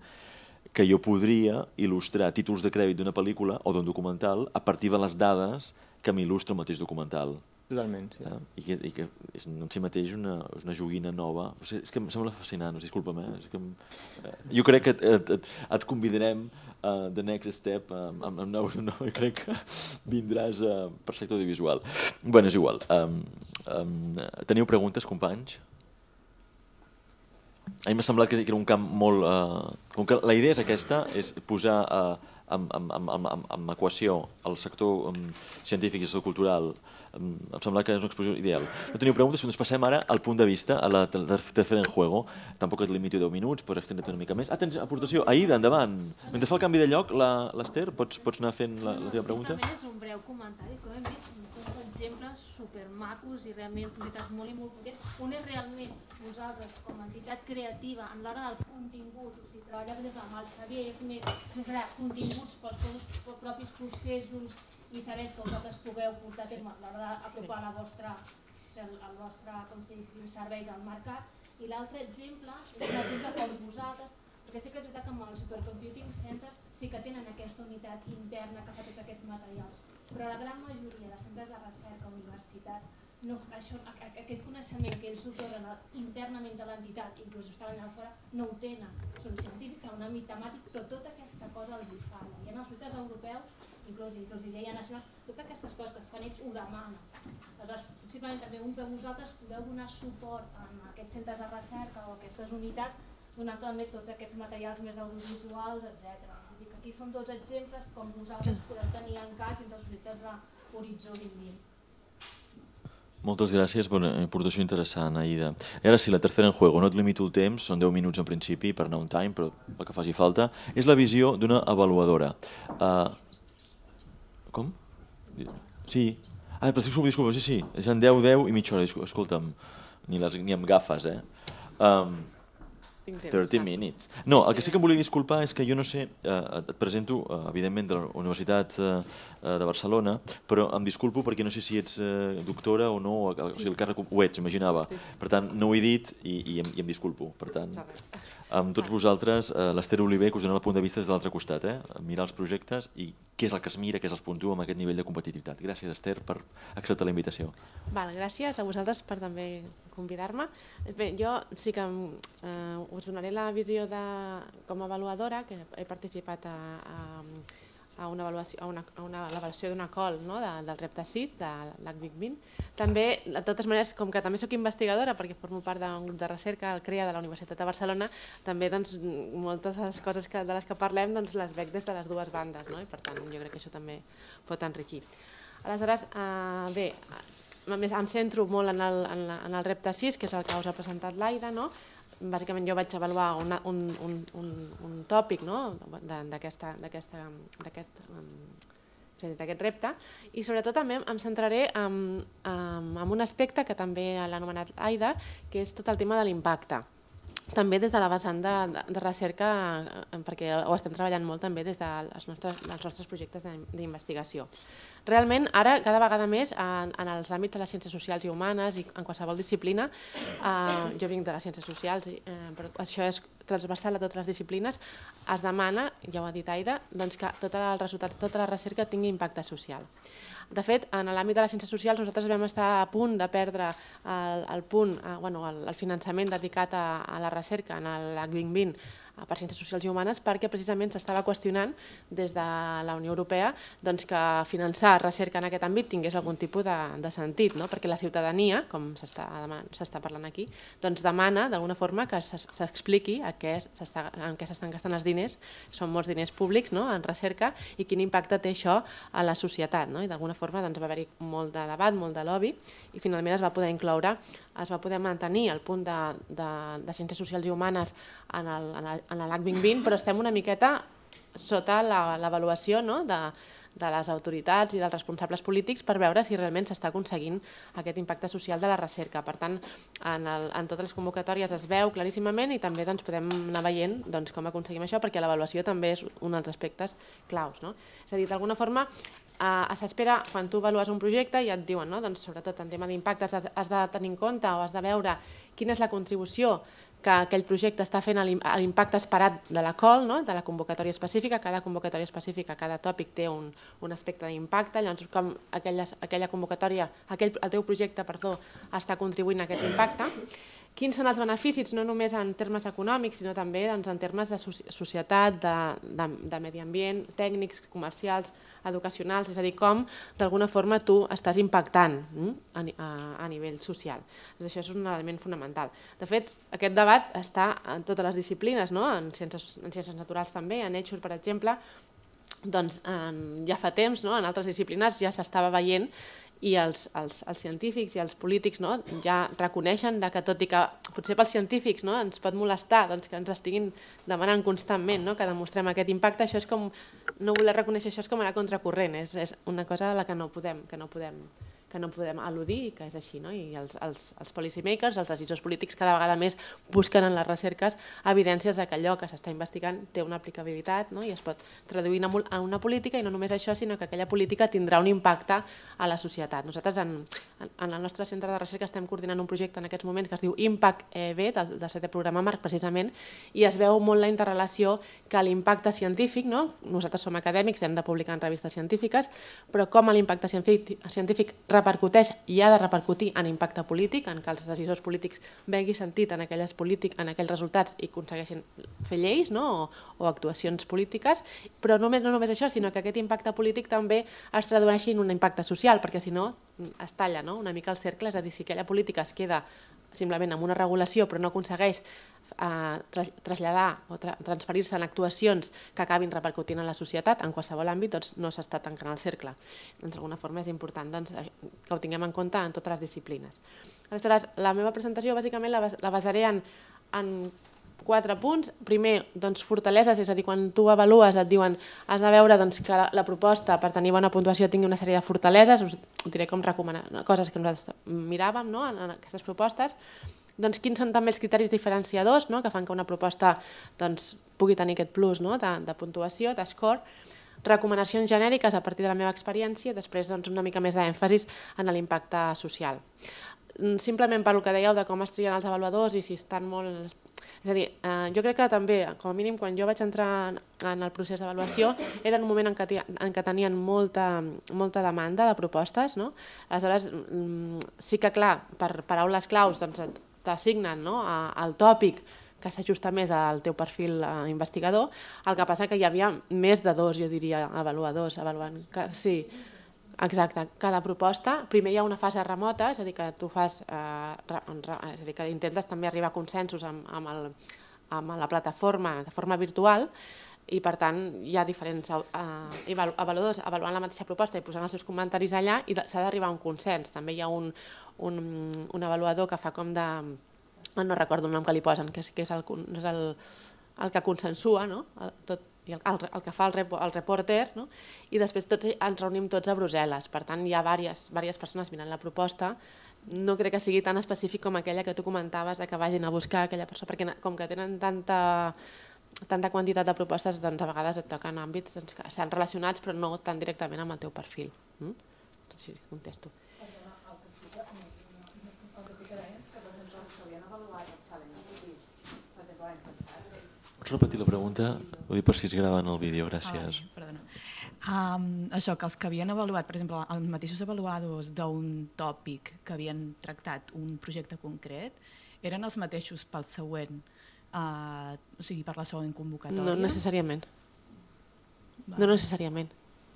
que jo podria il·lustrar títols de crèdit d'una pel·lícula o d'un documental a partir de les dades que m'il·lustra el mateix documental. Totalment, sí. Eh? I, que, I que és en si mateix una, és una joguina nova. O sigui, és que em sembla fascinant, disculpa'm. Eh? És que em, eh, jo crec que et, et, et convidarem uh, The Next Step, um, amb, amb nou, no, crec que vindràs uh, per sector audiovisual. bueno, és igual. Um, um, teniu preguntes, companys? A mi m'ha semblat que era un camp molt... Uh, com que la idea és aquesta, és posar... Uh, amb, amb, amb, amb, amb equació al sector um, científic i sector cultural. Um, em sembla que és una exposició ideal. No teniu preguntes, doncs passem ara al punt de vista, a la tercera en juego. Tampoc et limito 10 minuts, pots extendre't una mica més. Ah, tens aportació. Aida, endavant. Mentre fa el canvi de lloc, l'Ester, pots, pots anar fent la, la teva pregunta? Sí, és un breu comentari, com hem vist, tots exemples supermacos i realment projectes molt i molt potents. Un és realment vosaltres, com a entitat creativa, en l'hora del contingut, o sigui, treballar, per exemple, amb el Xavier, és més, crear contingut curs, pels teus propis processos i sabers que vosaltres pugueu portar a terme a l'hora d'apropar la vostra, el vostre com si serveis al mercat. I l'altre exemple és un exemple com vosaltres, perquè sé que és veritat que amb el Supercomputing Center sí que tenen aquesta unitat interna que fa tots aquests materials, però la gran majoria de centres de recerca, universitats, no, això, aquest coneixement que ells otorguen internament a l'entitat, inclús estaven allà fora, no ho tenen. Són científics en un àmbit temàtic, però tota aquesta cosa els hi falla. I en els ciutats europeus, inclús, inclús i llei nacional, totes aquestes coses que es fan ells ho demanen. Aleshores, possiblement també uns de vosaltres podeu donar suport a aquests centres de recerca o aquestes unitats, donant també tots aquests materials més audiovisuals, etc. Aquí són tots exemples com vosaltres podeu tenir encaix entre els projectes d'Horitzó 2020. Moltes gràcies, una eh, aportació interessant, Aida. Ara sí, la tercera en juego, no et limito el temps, són 10 minuts en principi per anar un time, però el que faci falta, és la visió d'una avaluadora. Uh, com? Sí. Ah, però estic disculpa, sí, sí, és en 10, 10 i mitja hora, escolta'm, ni, les, ni amb gafes, eh? Um, 30 minutes. No, el que sí que em volia disculpar és que jo no sé, eh, et presento, eh, evidentment, de la Universitat eh, eh de Barcelona, però em disculpo perquè no sé si ets eh, doctora o no, o, o sigui, el càrrec ho ets, imaginava. Per tant, no ho he dit i, i, em, i em disculpo. Per tant, amb tots vosaltres, eh, l'Ester Oliver, que us donem el punt de vista des de l'altre costat, eh? mirar els projectes i què és el que es mira, què és el punt 1 amb aquest nivell de competitivitat. Gràcies, Ester, per acceptar la invitació. Val, gràcies a vosaltres per també convidar-me. Bé, jo sí que eh, us donaré la visió de, com a avaluadora, que he participat a, a a una avaluació, a una, a una avaluació d'una col no? de, del repte 6 de l'ACVIC 20. També, de totes maneres, com que també sóc investigadora perquè formo part d'un grup de recerca, el CREA de la Universitat de Barcelona, també doncs, moltes de les coses que, de les que parlem doncs, les veig des de les dues bandes no? i per tant jo crec que això també pot enriquir. Aleshores, eh, bé, a més, em centro molt en el, en, la, en el repte 6, que és el que us ha presentat l'Aida, no? bàsicament jo vaig avaluar una, un, un, un, un tòpic no? d'aquest um, d'aquest repte i sobretot també em centraré en, en, en un aspecte que també l'ha anomenat Aida, que és tot el tema de l'impacte també des de la vessant de, de, de recerca, eh, perquè ho estem treballant molt també des dels de nostres, dels nostres projectes d'investigació. De, Realment, ara, cada vegada més, en, en els àmbits de les ciències socials i humanes i en qualsevol disciplina, eh, jo vinc de les ciències socials, eh, però això és transversal a totes les disciplines, es demana, ja ho ha dit Aida, doncs que tot el resultat, tota la recerca tingui impacte social. De fet, en l'àmbit de les ciències socials nosaltres vam estar a punt de perdre el, el punt, eh, bueno, el, el finançament dedicat a, a la recerca en el 2020 per Ciències Socials i Humanes perquè precisament s'estava qüestionant des de la Unió Europea doncs, que finançar recerca en aquest àmbit tingués algun tipus de, de sentit, no? perquè la ciutadania, com s'està parlant aquí, doncs demana d'alguna forma que s'expliqui en què s'estan gastant els diners, són molts diners públics no? en recerca i quin impacte té això a la societat. No? I d'alguna forma doncs, va haver-hi molt de debat, molt de lobby i finalment es va poder incloure es va poder mantenir el punt de, de, de Ciències Socials i Humanes en l'AC2020, però estem una miqueta sota l'avaluació la, no? de, de les autoritats i dels responsables polítics per veure si realment s'està aconseguint aquest impacte social de la recerca. Per tant, en, el, en totes les convocatòries es veu claríssimament i també doncs, podem anar veient doncs, com aconseguim això, perquè l'avaluació també és un dels aspectes claus. No? És a dir, d'alguna forma, eh, eh s'espera, quan tu avalues un projecte, i et diuen, no? doncs, sobretot en tema d'impacte, has, de, has de tenir en compte o has de veure quina és la contribució que aquell projecte està fent l'impacte esperat de la col, no? de la convocatòria específica, cada convocatòria específica, cada tòpic té un, un aspecte d'impacte, llavors com aquelles, aquella convocatòria, aquell, el teu projecte perdó, està contribuint a aquest impacte, quins són els beneficis, no només en termes econòmics, sinó també doncs, en termes de societat, de, de, de medi ambient, tècnics, comercials, educacionals, és a dir, com d'alguna forma tu estàs impactant mm, a, a, a nivell social. Doncs això és un element fonamental. De fet, aquest debat està en totes les disciplines, no? en, ciències, en ciències naturals també, en Nature, per exemple, doncs en, ja fa temps, no? en altres disciplines ja s'estava veient i els, els, els científics i els polítics no, ja reconeixen de que tot i que potser pels científics no, ens pot molestar doncs, que ens estiguin demanant constantment no, que demostrem aquest impacte, això és com no voler reconèixer això és com anar contracorrent, és, és una cosa a la que no podem, que no podem que no podem al·ludir i que és així. No? I els, els, els policymakers, els decisors polítics, cada vegada més busquen en les recerques evidències de que allò que s'està investigant té una aplicabilitat no? i es pot traduir a una política i no només això, sinó que aquella política tindrà un impacte a la societat. Nosaltres en, en, en el nostre centre de recerca estem coordinant un projecte en aquests moments que es diu Impact EB, del, del setè programa Marc, precisament, i es veu molt la interrelació que l'impacte científic, no? nosaltres som acadèmics, hem de publicar en revistes científiques, però com l'impacte científic, científic repercuteix i ha de repercutir en impacte polític, en que els decisors polítics vegui sentit en aquelles polítiques, en aquells resultats i aconsegueixin fer lleis no? o, o actuacions polítiques, però només, no només això, sinó que aquest impacte polític també es tradueixi en un impacte social, perquè si no es talla no? una mica el cercle, és a dir, si aquella política es queda simplement amb una regulació però no aconsegueix traslladar o tra transferir-se en actuacions que acabin repercutint en la societat, en qualsevol àmbit, doncs no s'està tancant el cercle. Doncs d'alguna forma és important doncs, eh, que ho tinguem en compte en totes les disciplines. Aleshores, la meva presentació bàsicament la, bas la basaré en, en quatre punts. Primer, doncs, fortaleses, és a dir, quan tu avalues et diuen has de veure doncs, que la, la proposta per tenir bona puntuació tingui una sèrie de fortaleses, us diré com recomanar coses que nosaltres miràvem no? en, en aquestes propostes, doncs, quins són també els criteris diferenciadors no? que fan que una proposta doncs, pugui tenir aquest plus no? de, de puntuació, d'escor, recomanacions genèriques a partir de la meva experiència, després doncs, una mica més d'èmfasis en l'impacte social. Mm, simplement pel que dèieu de com es trien els avaluadors i si estan molt... És a dir, eh, jo crec que també, com a mínim, quan jo vaig entrar en, en el procés d'avaluació, era un moment en què, en què tenien molta, molta demanda de propostes, no? Aleshores, mm, sí que, clar, per paraules claus, doncs, t'assignen no? el tòpic que s'ajusta més al teu perfil eh, investigador, el que passa que hi havia més de dos, jo diria, avaluadors, avaluant, que, sí, Exacte, cada proposta, primer hi ha una fase remota, és a dir, que tu fas, eh, és a dir, que intentes també arribar a consensos amb, amb, el, amb la plataforma de forma virtual i per tant hi ha diferents eh, avaluadors avaluant la mateixa proposta i posant els seus comentaris allà i s'ha d'arribar a un consens. També hi ha un, un, un avaluador que fa com de... Ah, no recordo el nom que li posen, que és, que és el, és el, el que consensua, no? El, tot, i el, el, el que fa el, rep, el reporter, no? i després tots ens reunim tots a Brussel·les. Per tant, hi ha diverses, diverses persones mirant la proposta no crec que sigui tan específic com aquella que tu comentaves de que vagin a buscar aquella persona, perquè com que tenen tanta tanta quantitat de propostes doncs a vegades et toquen àmbits doncs, que estan relacionats però no tan directament amb el teu perfil. Mm? Així contesto. El que sí que, el que sí que és que, per exemple, avaluat per exemple, l'any passat... Pots repetir la pregunta? Ho dic per si es grava en el vídeo, gràcies. Ah, perdona. Um, això, que els que havien avaluat, per exemple, els mateixos avaluadors d'un tòpic que havien tractat un projecte concret, eren els mateixos pel següent eh, o sigui, per la següent convocatòria? No necessàriament. Val. No necessàriament.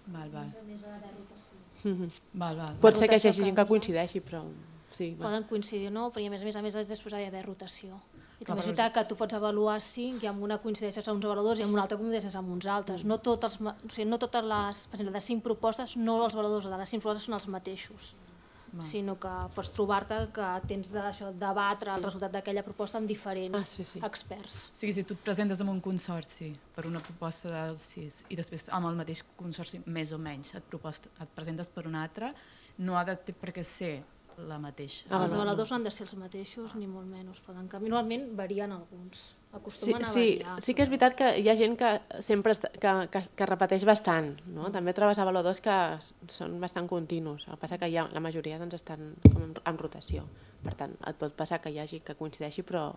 Val, val. Mm -hmm. val, val. Pot ser que hi hagi gent que coincideixi, però... Sí, val. Poden coincidir no, perquè a més a més, a més després hi ha d'haver rotació. I també és veritat que tu pots avaluar cinc i amb una coincideixes amb uns avaluadors i amb una altra coincideixes amb uns altres. Mm. No, tot els, o sigui, no totes les, per exemple, de cinc propostes, no els avaladors de les cinc propostes són els mateixos sinó que pots trobar-te que tens de debatre el resultat d'aquella proposta amb diferents ah, sí, sí. experts. O sigui, si tu et presentes amb un consorci per una proposta del CIS i després amb el mateix consorci, més o menys, et, proposta, et presentes per un altre, no ha de per què ser la mateixa. Ah, els avaladors no han de ser els mateixos, ni molt menys poden canviar. Normalment varien alguns, acostumen sí, sí, a variar. Sí, sí que és veritat que hi ha gent que sempre que, que, que repeteix bastant, no? Mm. també trobes avaladors que són bastant continus, el que passa que ha, la majoria doncs, estan com en, en rotació, per tant et pot passar que hi hagi que coincideixi, però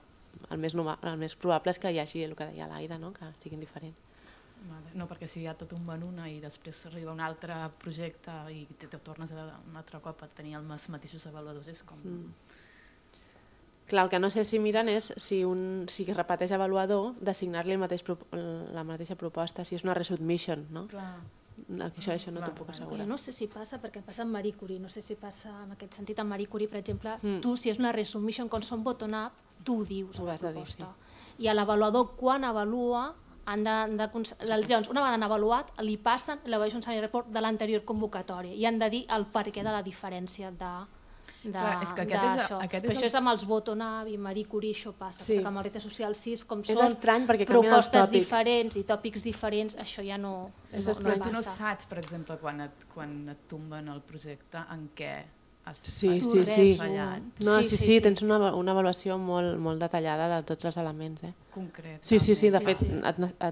el més, el més probable és que hi hagi el que deia l'Aida, no? que siguin diferents. Vale. No, perquè si ha tot un tomben una i després arriba un altre projecte i te, te tornes a, un altre cop a tenir els mateixos avaluadors, és com... Mm. Clar, el que no sé si miren és si, un, si repeteix avaluador d'assignar-li mateix, la mateixa proposta, si és una resubmission, no? Clar. Això, això no t'ho puc assegurar. Jo no sé si passa, perquè passa amb Marie Curie, no sé si passa en aquest sentit amb Marie Curie, per exemple, mm. tu si és una resubmission quan són bottom-up, tu ho dius ho a la proposta. Dir, sí. I l'avaluador, quan avalua, han de, de, doncs, una vegada han avaluat, li passen l'Evaluation Sanitary Report de l'anterior convocatòria i han de dir el perquè de la diferència de, de, Clar, és que aquest és, això. Aquest és Però això és amb els Botonavi, i Marie Curie, això passa. Sí. Que amb el Rete Social 6, com és són estrany perquè propostes diferents i tòpics diferents, això ja no, és no, estrany. no passa. Tu no saps, per exemple, quan et, quan et tumben el projecte, en què sí, sí, sí. No, sí, sí, sí, sí, tens una, una avaluació molt, molt detallada de tots els elements. Eh? Concret. Sí, sí, sí, de fet sí.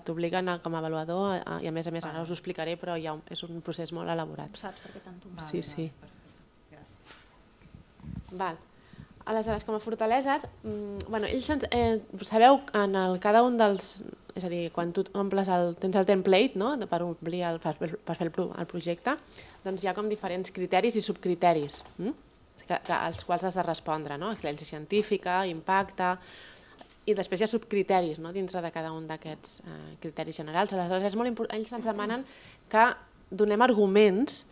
t'obliguen com a avaluador a, a, i a més a més ara us ho explicaré però ja és un procés molt elaborat. Saps saps perquè tant ho Sí, sí. Val. Aleshores, com a fortaleses, mm, bueno, ells eh, sabeu en el, cada un dels... És a dir, quan tu omples el, tens el template no? per omplir el, per, per fer el, el projecte, doncs hi ha com diferents criteris i subcriteris mm? que, que, als quals has de respondre, no? excel·lència científica, impacte, i després hi ha subcriteris no? dintre de cada un d'aquests eh, criteris generals. Aleshores, és molt important, ells ens demanen que donem arguments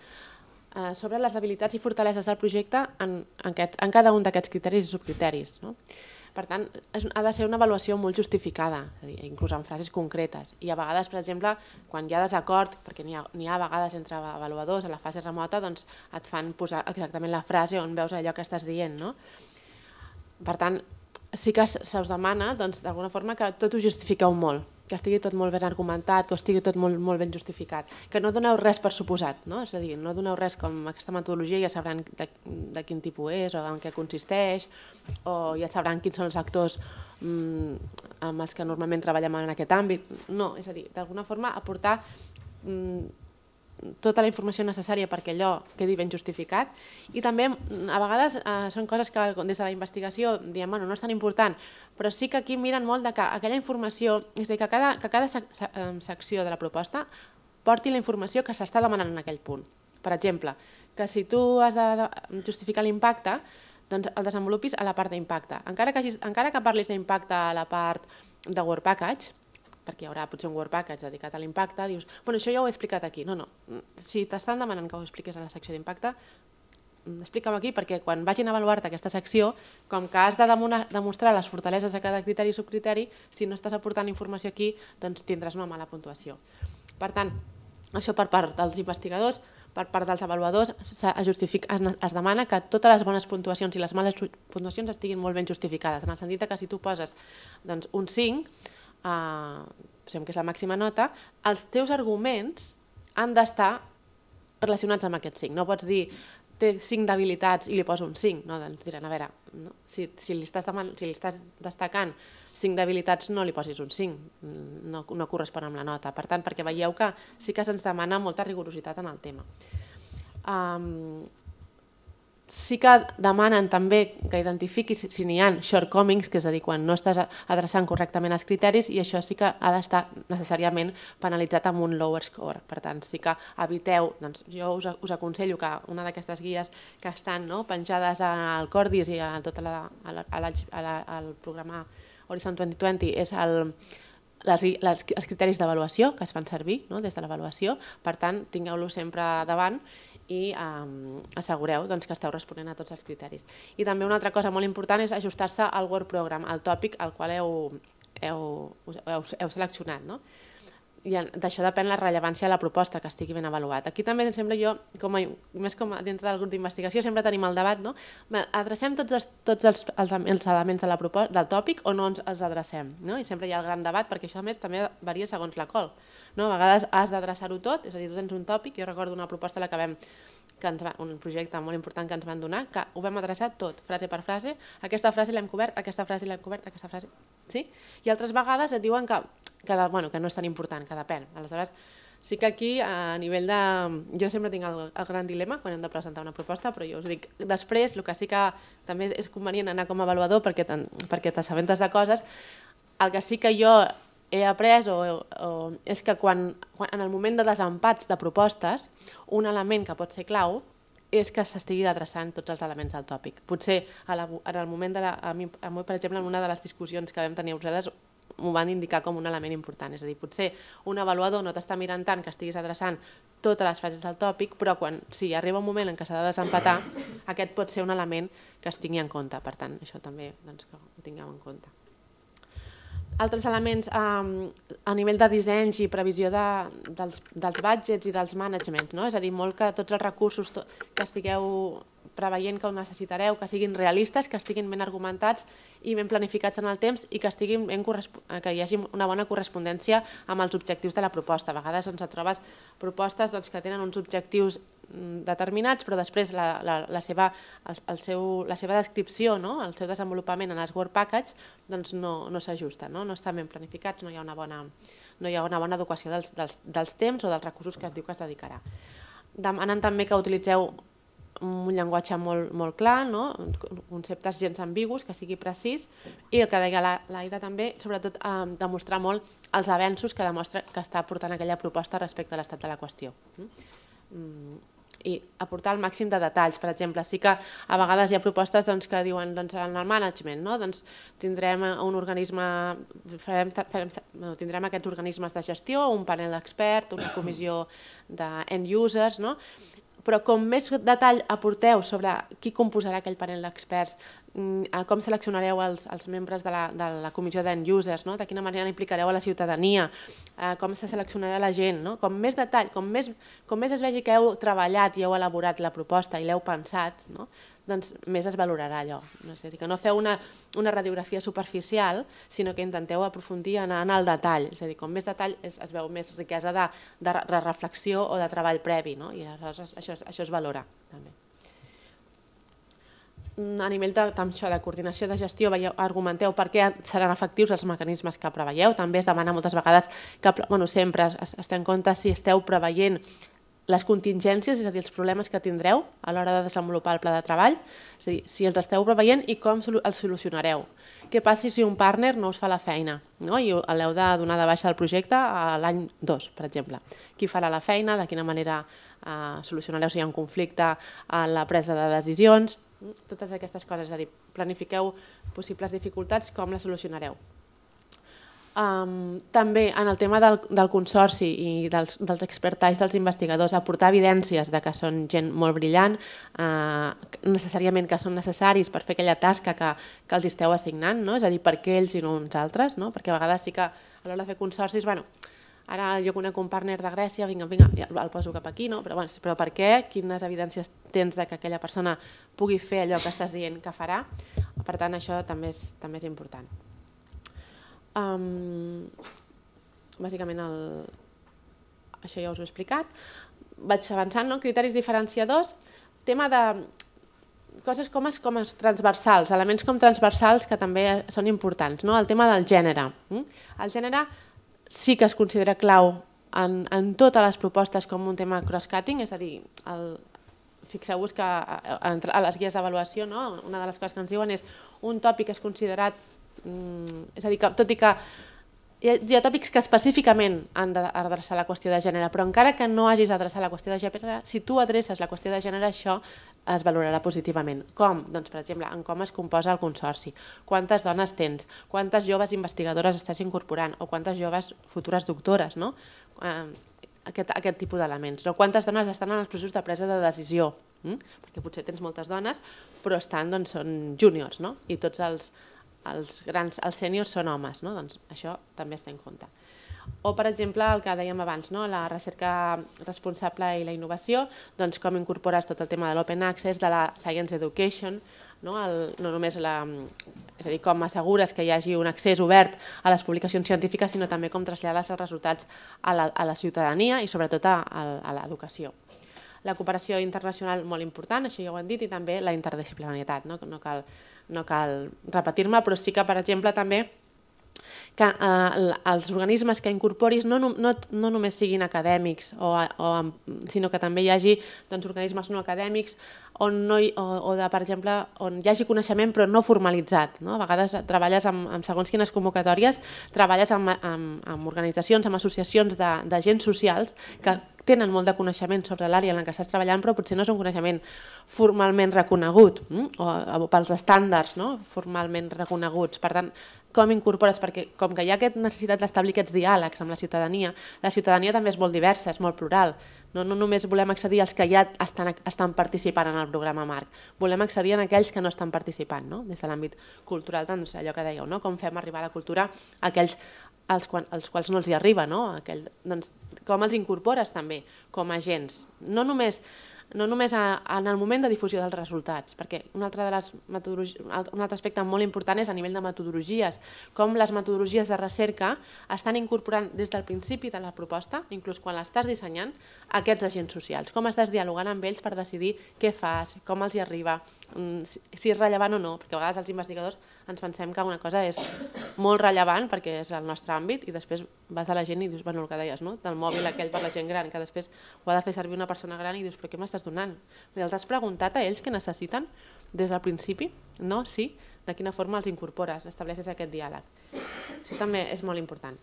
Eh, sobre les debilitats i fortaleses del projecte en, en, aquest, en cada un d'aquests criteris i subcriteris. No? Per tant, és, ha de ser una avaluació molt justificada, és a dir, inclús en frases concretes. I a vegades, per exemple, quan hi ha desacord, perquè n'hi ha, ha a vegades entre avaluadors a la fase remota, doncs et fan posar exactament la frase on veus allò que estàs dient. No? Per tant, sí que se us demana, doncs, d'alguna forma, que tot ho justifiqueu molt que estigui tot molt ben argumentat, que estigui tot molt, molt ben justificat, que no doneu res per suposat, no? és a dir, no doneu res com aquesta metodologia, ja sabran de, de quin tipus és o en què consisteix, o ja sabran quins són els actors mm, amb els que normalment treballem en aquest àmbit. No, és a dir, d'alguna forma aportar mm, tota la informació necessària perquè allò quedi ben justificat i també mm, a vegades eh, són coses que des de la investigació diem, bueno, no és tan important, però sí que aquí miren molt de que aquella informació, és a dir, que cada, que cada sec eh, secció de la proposta porti la informació que s'està demanant en aquell punt. Per exemple, que si tu has de justificar l'impacte, doncs el desenvolupis a la part d'impacte. Encara, que encara que parlis d'impacte a la part de work Package, perquè hi haurà potser un WordPackage dedicat a l'impacte, dius, bueno, això ja ho he explicat aquí. No, no, si t'estan demanant que ho expliquis a la secció d'impacte, mm, explica'm aquí perquè quan vagin a avaluar-te aquesta secció, com que has de demostrar les fortaleses de cada criteri i subcriteri, si no estàs aportant informació aquí, doncs tindràs una mala puntuació. Per tant, això per part dels investigadors, per part dels avaluadors, es demana que totes les bones puntuacions i les males puntuacions estiguin molt ben justificades, en el sentit que si tu poses doncs, un 5, eh, que és la màxima nota, els teus arguments han d'estar relacionats amb aquest 5. No pots dir, té 5 d'habilitats i li poso un 5. No, doncs diran, a veure, no? si, si, li estàs demanant, si li estàs destacant 5 d'habilitats, no li posis un 5. No, no correspon amb la nota. Per tant, perquè veieu que sí que se'ns demana molta rigorositat en el tema. Um, sí que demanen també que identifiquis si n'hi ha shortcomings, que és a dir, quan no estàs adreçant correctament els criteris, i això sí que ha d'estar necessàriament penalitzat amb un lower score. Per tant, sí que eviteu, doncs jo us, us aconsello que una d'aquestes guies que estan no, penjades al Cordis i a tot la, a la, al programa Horizon 2020 és el, les, les, els criteris d'avaluació que es fan servir no, des de l'avaluació, per tant, tingueu-lo sempre davant i um, assegureu doncs, que esteu responent a tots els criteris. I també una altra cosa molt important és ajustar-se al Word Program, al tòpic al qual heu, heu, heu, heu seleccionat. No? I d'això depèn la rellevància de la proposta, que estigui ben avaluat. Aquí també, em sembla jo, com a, més com a, dintre del grup d'investigació, sempre tenim el debat, no? adrecem tots els, tots els, els, els elements de la proposta, del tòpic o no ens els adrecem? No? I sempre hi ha el gran debat, perquè això a més també varia segons la col. No? A vegades has d'adreçar-ho tot, és a dir, tu tens un tòpic, jo recordo una proposta a la que vam que ens va, un projecte molt important que ens van donar, que ho vam adreçar tot, frase per frase, aquesta frase l'hem cobert, aquesta frase l'hem cobert, aquesta frase... Sí? I altres vegades et diuen que, que, de, bueno, que no és tan important, que depèn. Aleshores, sí que aquí, a nivell de... Jo sempre tinc el, el gran dilema quan hem de presentar una proposta, però jo us dic, després, el que sí que també és convenient anar com a avaluador perquè t'assabentes perquè de coses, el que sí que jo he après o, o, és que quan, quan, en el moment de desempats de propostes, un element que pot ser clau és que s'estigui adreçant tots els elements del tòpic. Potser a la, en el moment de la, a mi, a mi, per exemple, en una de les discussions que vam tenir a Brussel·les m'ho van indicar com un element important. És a dir, potser un avaluador no t'està mirant tant que estiguis adreçant totes les fases del tòpic, però quan si sí, arriba un moment en què s'ha de desempatar, aquest pot ser un element que es tingui en compte. Per tant, això també doncs, que ho tingueu en compte. Altres elements um, a nivell de dissenys i previsió de, dels, dels budgets i dels managements, no? és a dir, molt que tots els recursos to, que estigueu preveient que ho necessitareu, que siguin realistes, que estiguin ben argumentats i ben planificats en el temps i que, estiguin ben que hi hagi una bona correspondència amb els objectius de la proposta. A vegades doncs, et trobes propostes doncs, que tenen uns objectius mm, determinats, però després la, la, la, seva, el, el seu, la seva descripció, no? el seu desenvolupament en els Word Packets doncs no, no s'ajusta, no? no estan ben planificats, no hi ha una bona, no hi ha una bona educació dels, dels, dels temps o dels recursos que es diu que es dedicarà. Demanen també que utilitzeu un llenguatge molt, molt clar, no? conceptes gens ambigus, que sigui precís, i el que deia l'Aida també, sobretot eh, demostrar molt els avenços que demostra que està portant aquella proposta respecte a l'estat de la qüestió. Mm? mm. I aportar el màxim de detalls, per exemple, sí que a vegades hi ha propostes doncs, que diuen doncs, en el management, no? doncs, tindrem un organisme, farem, farem, no, tindrem aquests organismes de gestió, un panel expert, una comissió d'end users, no? però com més detall aporteu sobre qui composarà aquell panel d'experts, mm, com seleccionareu els, els membres de la, de la comissió d'end users, no? de quina manera implicareu a la ciutadania, eh, com se seleccionarà la gent, no? com més detall, com més, com més es vegi que heu treballat i heu elaborat la proposta i l'heu pensat, no? doncs més es valorarà allò. No? sé, dir, que no feu una, una radiografia superficial, sinó que intenteu aprofundir en, en el detall. És a dir, com més detall es, es veu més riquesa de, de, de reflexió o de treball previ, no? i aleshores això, això es valora també mm, a nivell de, això, de coordinació de gestió veieu, argumenteu per què seran efectius els mecanismes que preveieu. També es demana moltes vegades que bueno, sempre es, es té en compte si esteu preveient les contingències, és a dir, els problemes que tindreu a l'hora de desenvolupar el pla de treball, és a dir, si els esteu preveient i com els solucionareu. Què passa si un partner no us fa la feina no? i l'heu de donar de baixa del projecte a l'any 2, per exemple. Qui farà la feina, de quina manera eh, solucionareu si hi ha un conflicte a la presa de decisions, totes aquestes coses, és a dir, planifiqueu possibles dificultats, com les solucionareu. Um, també en el tema del, del consorci i dels, dels expertalls dels investigadors, aportar evidències de que són gent molt brillant, uh, necessàriament que són necessaris per fer aquella tasca que, que els esteu assignant, no? és a dir, per què ells i no uns altres, no? perquè a vegades sí que a l'hora de fer consorcis, bueno, ara jo conec un partner de Grècia, vinga, vinga, ja el poso cap aquí, no? però, bueno, però per què? Quines evidències tens de que aquella persona pugui fer allò que estàs dient que farà? Per tant, això també és, també és important. Um, bàsicament, el... això ja us ho he explicat. Vaig avançant, no? criteris diferenciadors, tema de coses com, es, com es transversals, elements com transversals que també són importants. No? El tema del gènere. Hm? El gènere sí que es considera clau en, en totes les propostes com un tema cross-cutting, és a dir, el, fixeu-vos que a, a, a les guies d'avaluació no? una de les coses que ens diuen és un tòpic és considerat Mm, és a dir, que, tot i que hi ha, hi ha tòpics que específicament han d'adreçar la qüestió de gènere, però encara que no hagis d'adreçar la qüestió de gènere, si tu adreces la qüestió de gènere, això es valorarà positivament. Com? Doncs, per exemple, en com es composa el consorci, quantes dones tens, quantes joves investigadores estàs incorporant o quantes joves futures doctores, no? aquest, aquest tipus d'elements. No? Quantes dones estan en els processos de presa de decisió? Mm? Perquè potser tens moltes dones, però estan, doncs, són júniors, no? I tots els, els, grans, els sèniors són homes, no? doncs això també està en compte. O, per exemple, el que dèiem abans, no? la recerca responsable i la innovació, doncs com incorpores tot el tema de l'open access, de la science education, no, el, no només la, és a dir, com assegures que hi hagi un accés obert a les publicacions científiques, sinó també com trasllades els resultats a la, a la ciutadania i sobretot a, a l'educació. La cooperació internacional molt important, això ja ho hem dit, i també la interdisciplinarietat. no, no cal no cal repetir-me, però sí que, per exemple, també que eh, els organismes que incorporis no, no, no només siguin acadèmics, o, o, sinó que també hi hagi doncs, organismes no acadèmics on no hi, o, o de, per exemple, on hi hagi coneixement però no formalitzat. No? A vegades treballes amb, amb segons quines convocatòries, treballes amb, amb, amb organitzacions, amb associacions d'agents socials que tenen molt de coneixement sobre l'àrea en la que estàs treballant, però potser no és un coneixement formalment reconegut mm? o pels estàndards no? formalment reconeguts. Per tant, com incorpores, perquè com que hi ha aquesta necessitat d'establir aquests diàlegs amb la ciutadania, la ciutadania també és molt diversa, és molt plural. No, no només volem accedir als que ja estan, estan participant en el programa Marc, volem accedir a aquells que no estan participant, no? des de l'àmbit cultural, doncs allò que dèieu, no? com fem arribar la cultura a aquells als, quan, als quals no els hi arriba, no? Aquell, doncs, com els incorpores també com a agents, no només, no només a, en el moment de difusió dels resultats, perquè un altre, de les un altre aspecte molt important és a nivell de metodologies, com les metodologies de recerca estan incorporant des del principi de la proposta, inclús quan l'estàs dissenyant, aquests agents socials, com estàs dialogant amb ells per decidir què fas, com els hi arriba, Mm, si és rellevant o no, perquè a vegades els investigadors ens pensem que una cosa és molt rellevant perquè és el nostre àmbit i després vas a la gent i dius, bueno, el que deies, no? del mòbil aquell per la gent gran, que després ho ha de fer servir una persona gran i dius, però què m'estàs donant? I els has preguntat a ells què necessiten des del principi? No? Sí? De quina forma els incorpores? Estableixes aquest diàleg? Això també és molt important.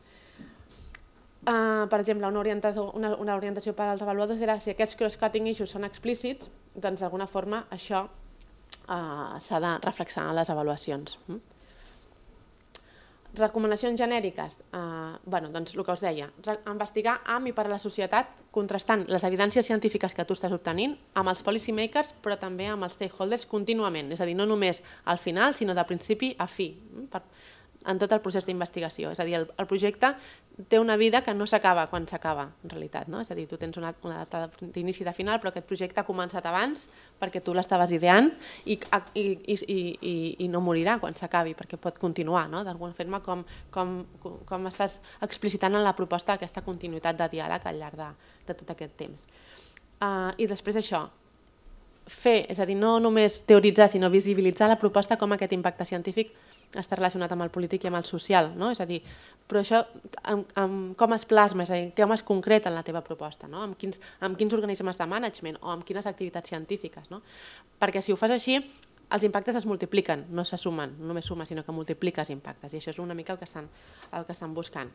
Uh, per exemple, una una, una orientació per als avaluadors era si aquests cross-cutting issues són explícits, doncs d'alguna forma això Eh, s'ha de reflexar en les avaluacions. Mm? Recomanacions genèriques, eh, bueno, doncs el que us deia, investigar amb i per a la societat contrastant les evidències científiques que tu estàs obtenint amb els policy makers però també amb els stakeholders contínuament, és a dir, no només al final sinó de principi a fi, mm? per, en tot el procés d'investigació. És a dir, el, el projecte té una vida que no s'acaba quan s'acaba, en realitat. No? És a dir, tu tens una, una data d'inici de final, però aquest projecte ha començat abans perquè tu l'estaves ideant i, i, i, i, i no morirà quan s'acabi, perquè pot continuar, no? d'alguna forma, com, com, com estàs explicitant en la proposta aquesta continuïtat de diàleg al llarg de, de tot aquest temps. Uh, I després això, fer, és a dir, no només teoritzar, sinó visibilitzar la proposta com aquest impacte científic està relacionat amb el polític i amb el social, no? És a dir, però això amb, amb com es plasma, és a dir, com es concreta en la teva proposta, no? amb, quins, amb quins organismes de management o amb quines activitats científiques. No? Perquè si ho fas així, els impactes es multipliquen, no se sumen, no només suma, sinó que multipliques impactes, i això és una mica el que estan, el que estan buscant.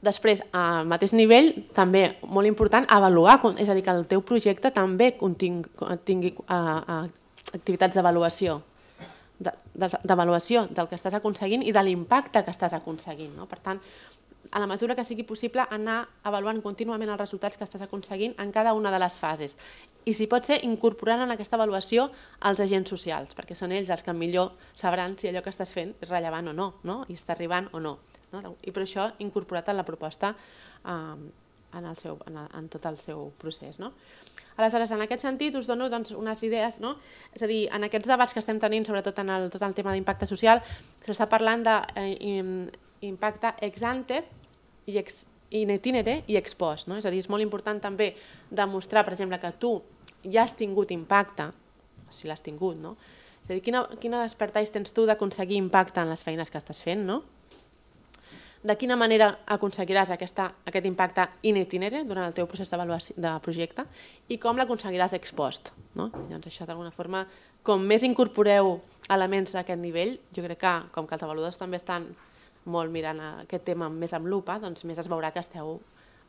Després, al mateix nivell, també molt important, avaluar, és a dir, que el teu projecte també tingui, tingui uh, eh, eh, activitats d'avaluació, d'avaluació de, de, del que estàs aconseguint i de l'impacte que estàs aconseguint. No? Per tant, a la mesura que sigui possible, anar avaluant contínuament els resultats que estàs aconseguint en cada una de les fases. I si pot ser, incorporant en aquesta avaluació els agents socials, perquè són ells els que millor sabran si allò que estàs fent és rellevant o no, no? i està arribant o no. no? I per això incorporat en la proposta eh, en, el seu, en, el, en tot el seu procés. No? Aleshores, en aquest sentit, us dono doncs, unes idees, no? és a dir, en aquests debats que estem tenint, sobretot en el, tot el tema d'impacte social, s'està parlant d'impacte eh, ex ante i ex in itinere i ex post. No? És a dir, és molt important també demostrar, per exemple, que tu ja has tingut impacte, si l'has tingut, no? És a dir, quina, quina despertaix tens tu d'aconseguir impacte en les feines que estàs fent, no? de quina manera aconseguiràs aquesta, aquest impacte in itinere durant el teu procés de projecte i com l'aconseguiràs ex post. No? Llavors doncs això d'alguna forma, com més incorporeu elements d'aquest nivell, jo crec que com que els avaluadors també estan molt mirant aquest tema més amb lupa, doncs més es veurà que esteu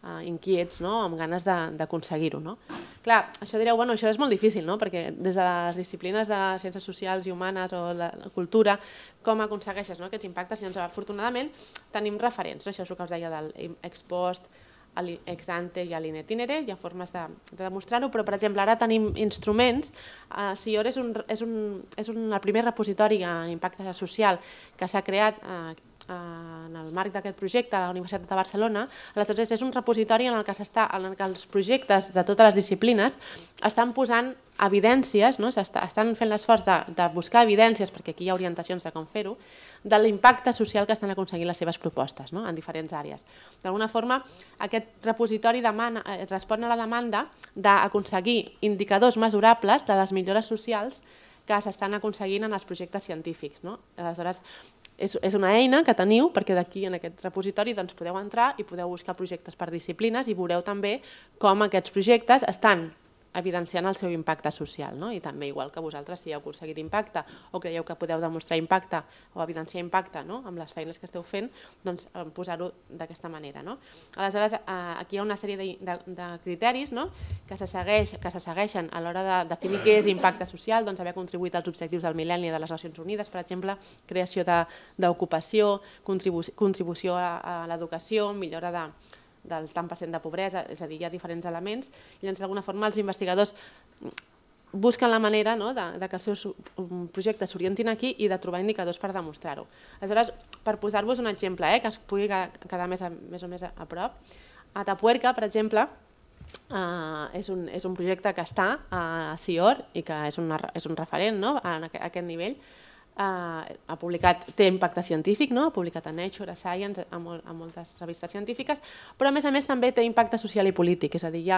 eh, inquiets, no? amb ganes d'aconseguir-ho. No? Clar, això direu, bueno, això és molt difícil, no? perquè des de les disciplines de ciències socials i humanes o la, la cultura, com aconsegueixes no? aquests impactes? Llavors, doncs, afortunadament, tenim referents, no? això és el que us deia del expost, ex ante i a l'inetinere, hi ha formes de, de demostrar-ho, però per exemple ara tenim instruments, eh, CIOR és, un, és, un, és un, el primer repositori en impacte social que s'ha creat eh, Eh, en el marc d'aquest projecte a la Universitat de Barcelona, aleshores és un repositori en el que s'està en el que els projectes de totes les disciplines estan posant evidències, no? estan fent l'esforç de, de buscar evidències, perquè aquí hi ha orientacions de com fer-ho, de l'impacte social que estan aconseguint les seves propostes no? en diferents àrees. D'alguna forma, aquest repositori demana, eh, respon a la demanda d'aconseguir indicadors mesurables de les millores socials que s'estan aconseguint en els projectes científics. No? Aleshores, és, és una eina que teniu perquè d'aquí en aquest repositori doncs, podeu entrar i podeu buscar projectes per disciplines i veureu també com aquests projectes estan evidenciant el seu impacte social. No? I també, igual que vosaltres, si heu aconseguit impacte o creieu que podeu demostrar impacte o evidenciar impacte no? amb les feines que esteu fent, doncs eh, posar-ho d'aquesta manera. No? Aleshores, eh, aquí hi ha una sèrie de, de, de criteris no? que, se segueix, que se segueixen a l'hora de definir què és impacte social, doncs haver contribuït als objectius del mil·lenni de les Nacions Unides, per exemple, creació d'ocupació, contribució a, a l'educació, millora de del tant per cent de pobresa, és a dir, hi ha diferents elements, i llavors d'alguna forma els investigadors busquen la manera no, de, de que els seus projectes s'orientin aquí i de trobar indicadors per demostrar-ho. Aleshores, per posar-vos un exemple, eh, que es pugui quedar més, a, més o més a, a prop, a Tapuerca, per exemple, Uh, és, un, és un projecte que està a CIOR i que és, una, és un referent no? a aquest nivell, Uh, ha publicat, té impacte científic, no? ha publicat a Nature, a Science, a, mol, a moltes revistes científiques, però a més a més també té impacte social i polític, és a dir, ja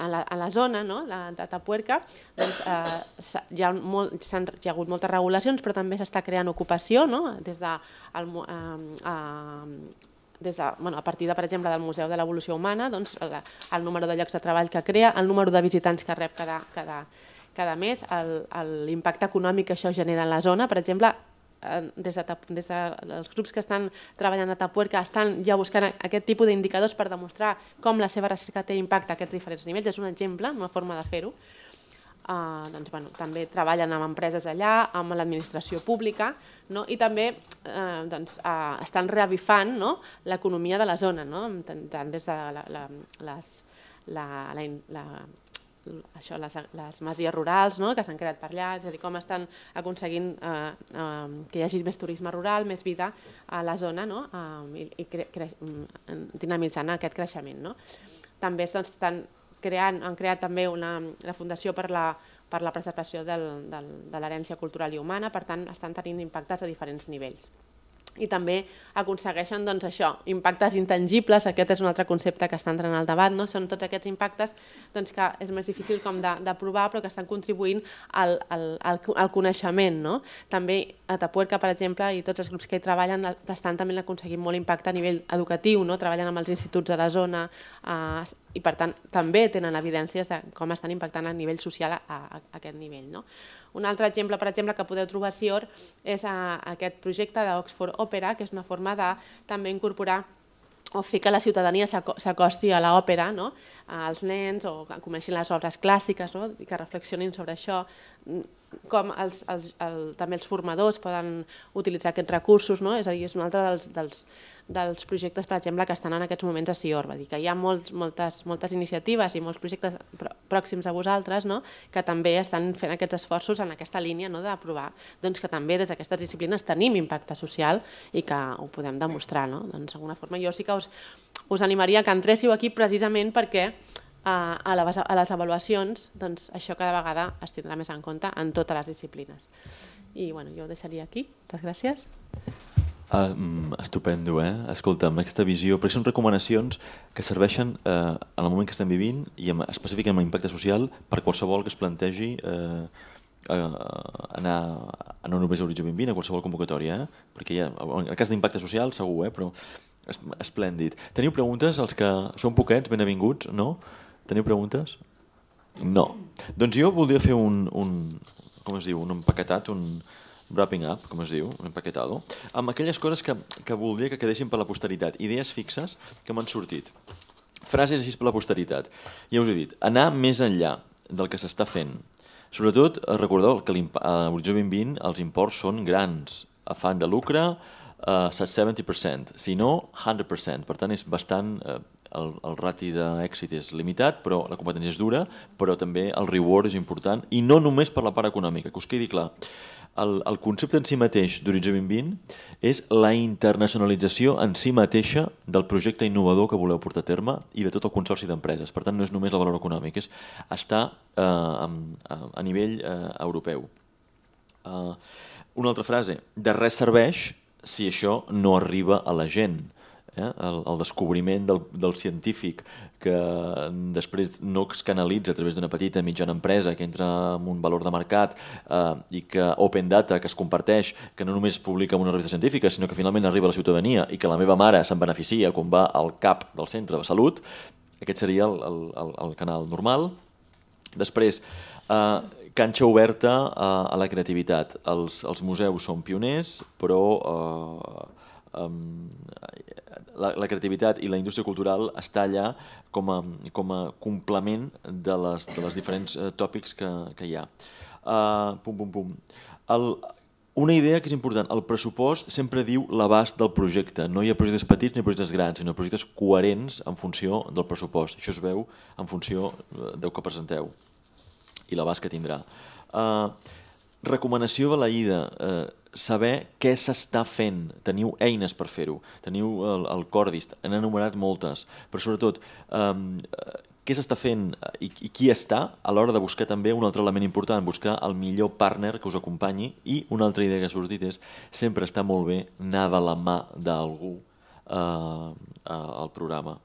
a la, a la zona no? de, de Tapuerca doncs, eh, hi, ha molt, hi ha hagut moltes regulacions, però també s'està creant ocupació no? des de... El, eh, eh, des de, bueno, a partir de, per exemple, del Museu de l'Evolució Humana, doncs, el, el número de llocs de treball que crea, el número de visitants que rep cada, cada, que a més l'impacte econòmic que això genera en la zona, per exemple, des de, des de els grups que estan treballant a Tapuerca estan ja buscant aquest tipus d'indicadors per demostrar com la seva recerca té impacte a aquests diferents nivells. És un exemple, una forma de fer-ho. Uh, doncs, bueno, també treballen amb empreses allà, amb l'administració pública, no? i també uh, doncs, uh, estan reavifant no? l'economia de la zona, no? tant, tant des de la, la, les, la, la, la, això, les, les masies rurals no? que s'han creat per allà, és a dir, com estan aconseguint eh, eh, que hi hagi més turisme rural, més vida a la zona no? eh, i, cre, cre, mm, dinamitzant aquest creixement. No? També doncs, estan creant, han creat també una, la Fundació per la, per la preservació del, del, de l'herència cultural i humana, per tant estan tenint impactes a diferents nivells i també aconsegueixen doncs, això, impactes intangibles, aquest és un altre concepte que està entrant al debat, no? són tots aquests impactes doncs, que és més difícil com de, de provar però que estan contribuint al, al, al, al coneixement. No? També a Tapuerca, per exemple, i tots els grups que hi treballen estan també aconseguint molt impacte a nivell educatiu, no? treballen amb els instituts de la zona eh, i per tant també tenen evidències de com estan impactant a nivell social a, a, a aquest nivell. No? Un altre exemple, per exemple, que podeu trobar a Sior és a, a aquest projecte d'Oxford Opera, que és una forma de també incorporar o fer que la ciutadania s'acosti a l'òpera, no? als nens, o que comencin les obres clàssiques, no? i que reflexionin sobre això com els, els, el, també els formadors poden utilitzar aquests recursos, no? és a dir, és un altre dels, dels, dels projectes, per exemple, que estan en aquests moments a SIOR, va dir que hi ha molts, moltes, moltes iniciatives i molts projectes pròxims a vosaltres no? que també estan fent aquests esforços en aquesta línia no? d'aprovar doncs, que també des d'aquestes disciplines tenim impacte social i que ho podem demostrar. No? Doncs, d'alguna forma, jo sí que us, us animaria que entréssiu aquí precisament perquè a, a, les, a les avaluacions, doncs això cada vegada es tindrà més en compte en totes les disciplines. I bueno, jo ho deixaria aquí. Moltes gràcies. Um, estupendo, eh? Escolta, amb aquesta visió, perquè són recomanacions que serveixen eh, en el moment que estem vivint i amb, específicament amb l'impacte social per qualsevol que es plantegi eh, eh, anar a no només a Horitzó 2020, a qualsevol convocatòria, eh? perquè ja, ha, en el cas d'impacte social segur, eh? però esplèndid. Teniu preguntes, els que són poquets, benvinguts, no? Teniu preguntes? No. Doncs jo voldria fer un, un com es diu, un empaquetat, un wrapping up, com es diu, un empaquetado, amb aquelles coses que, que voldria que quedessin per la posteritat, idees fixes que m'han sortit. Frases així per la posteritat. Ja us he dit, anar més enllà del que s'està fent. Sobretot, eh, recordeu que a l'horitzó 2020 els imports són grans, a fan de lucre, uh, eh, 70%, si no, 100%. Per tant, és bastant uh, el, el rati d'èxit és limitat, però la competència és dura, però també el reward és important, i no només per la part econòmica, que us quedi clar. El, el concepte en si mateix d'Horitzó 2020 és la internacionalització en si mateixa del projecte innovador que voleu portar a terme i de tot el consorci d'empreses. Per tant, no és només el valor econòmic, és estar eh, a, a nivell eh, europeu. Eh, una altra frase, de res serveix si això no arriba a la gent eh? el, el descobriment del, del científic que després no es canalitza a través d'una petita mitjana empresa que entra amb en un valor de mercat eh, i que Open Data, que es comparteix, que no només publica en una revista científica, sinó que finalment arriba a la ciutadania i que la meva mare se'n beneficia quan va al CAP del centre de salut, aquest seria el, el, el canal normal. Després, eh, canxa oberta eh, a la creativitat. Els, els museus són pioners, però... Eh, um, la, la creativitat i la indústria cultural està allà com a, com a complement de les, de les diferents uh, tòpics que, que hi ha. Uh, pum, pum, pum. El, una idea que és important, el pressupost sempre diu l'abast del projecte. No hi ha projectes petits ni projectes grans, sinó projectes coherents en funció del pressupost. Això es veu en funció eh, del que presenteu i l'abast que tindrà. Uh, recomanació de la IDA. Uh, saber què s'està fent. Teniu eines per fer-ho. Teniu el, el Cordis, han enumerat moltes, però sobretot um, què s'està fent i, i qui està a l'hora de buscar també un altre element important, buscar el millor partner que us acompanyi i una altra idea que ha sortit és sempre està molt bé anar de la mà d'algú eh, al programa.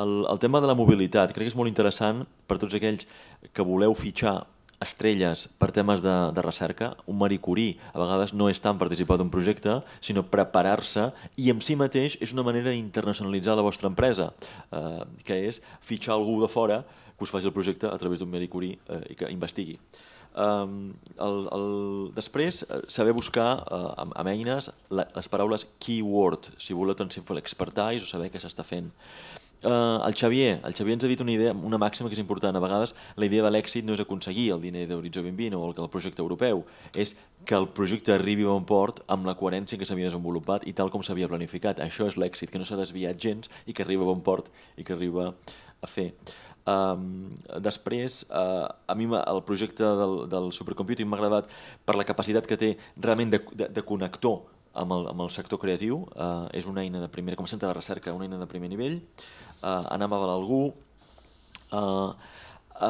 El, el tema de la mobilitat crec que és molt interessant per tots aquells que voleu fitxar estrelles per temes de, de recerca. Un Marie Curie a vegades no és tant participar d'un projecte, sinó preparar-se i en si mateix és una manera d'internacionalitzar la vostra empresa, eh, que és fitxar algú de fora que us faci el projecte a través d'un Marie Curie eh, i que investigui. Um, el, el, després, eh, saber buscar uh, amb, amb eines la, les paraules keyword, si voleu tant si expertise o saber què s'està fent. Uh, el Xavier, el Xavier ens ha dit una idea, una màxima que és important. A vegades la idea de l'èxit no és aconseguir el diner d'Horitzó 2020 o el, el projecte europeu, és que el projecte arribi a bon port amb la coherència que s'havia desenvolupat i tal com s'havia planificat. Això és l'èxit, que no s'ha desviat gens i que arriba a bon port i que arriba a fer. Um, després, uh, a mi el projecte del, del supercomputing m'ha agradat per la capacitat que té realment de, de, de connector amb el, amb el sector creatiu, eh, és una eina de primer, com a centre de recerca, una eina de primer nivell. Eh, anem a avalar algú, eh,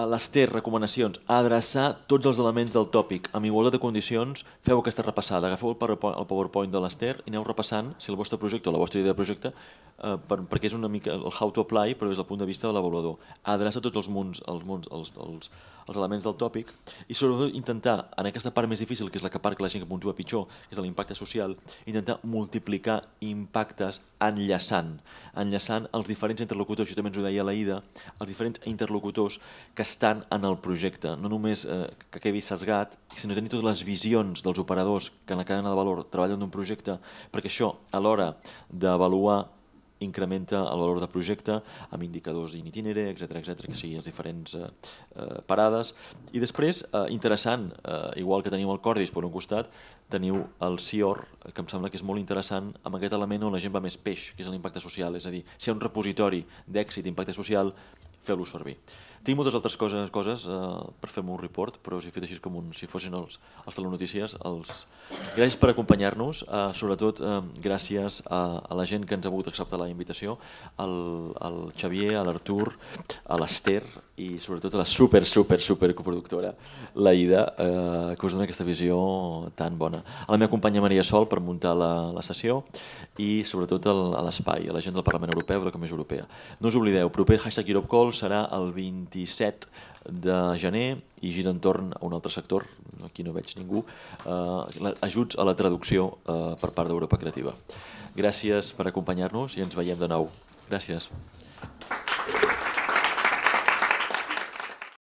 les té recomanacions, adreçar tots els elements del tòpic amb igualtat de condicions, feu aquesta repassada, agafeu el PowerPoint de l'Ester i aneu repassant si el vostre projecte o la vostra idea de projecte, eh, per, perquè és una mica el how to apply, però és del punt de vista de l'avaluador. Adreça tots els munts, els, munts, els, els, els elements del tòpic i sobretot intentar, en aquesta part més difícil, que és la que part que la gent que puntua pitjor, que és l'impacte social, intentar multiplicar impactes enllaçant, enllaçant els diferents interlocutors, jo també ens ho deia la Ida, els diferents interlocutors que estan en el projecte, no només eh, que quedi sesgat, sinó tenir totes les visions dels operadors que en la cadena de valor treballen d'un projecte, perquè això, a l'hora d'avaluar incrementa el valor de projecte amb indicadors in itinere, etc etc que siguin les diferents eh, eh, parades. I després, eh, interessant, eh, igual que teniu el Cordis per un costat, teniu el CIOR, que em sembla que és molt interessant, amb aquest element on la gent va més peix, que és l'impacte social. És a dir, si hi ha un repositori d'èxit d'impacte social, feu-lo servir. Tinc moltes altres coses, coses uh, per fer me un report, però us he fet així com un, si fossin els, els telenotícies. Els... Gràcies per acompanyar-nos, uh, sobretot uh, gràcies a, a la gent que ens ha volgut acceptar la invitació, al, al Xavier, a l'Artur, a l'Ester i sobretot a la super, super, super coproductora, la Ida, uh, eh, que us dona aquesta visió tan bona. A la meva companya Maria Sol per muntar la, la sessió i sobretot el, a l'espai, a la gent del Parlament Europeu la Comissió Europea. No us oblideu, proper hashtag Europe Call serà el 20 27 de gener i gira entorn a un altre sector, aquí no veig ningú, eh, ajuts a la traducció eh, per part d'Europa Creativa. Gràcies per acompanyar-nos i ens veiem de nou. Gràcies.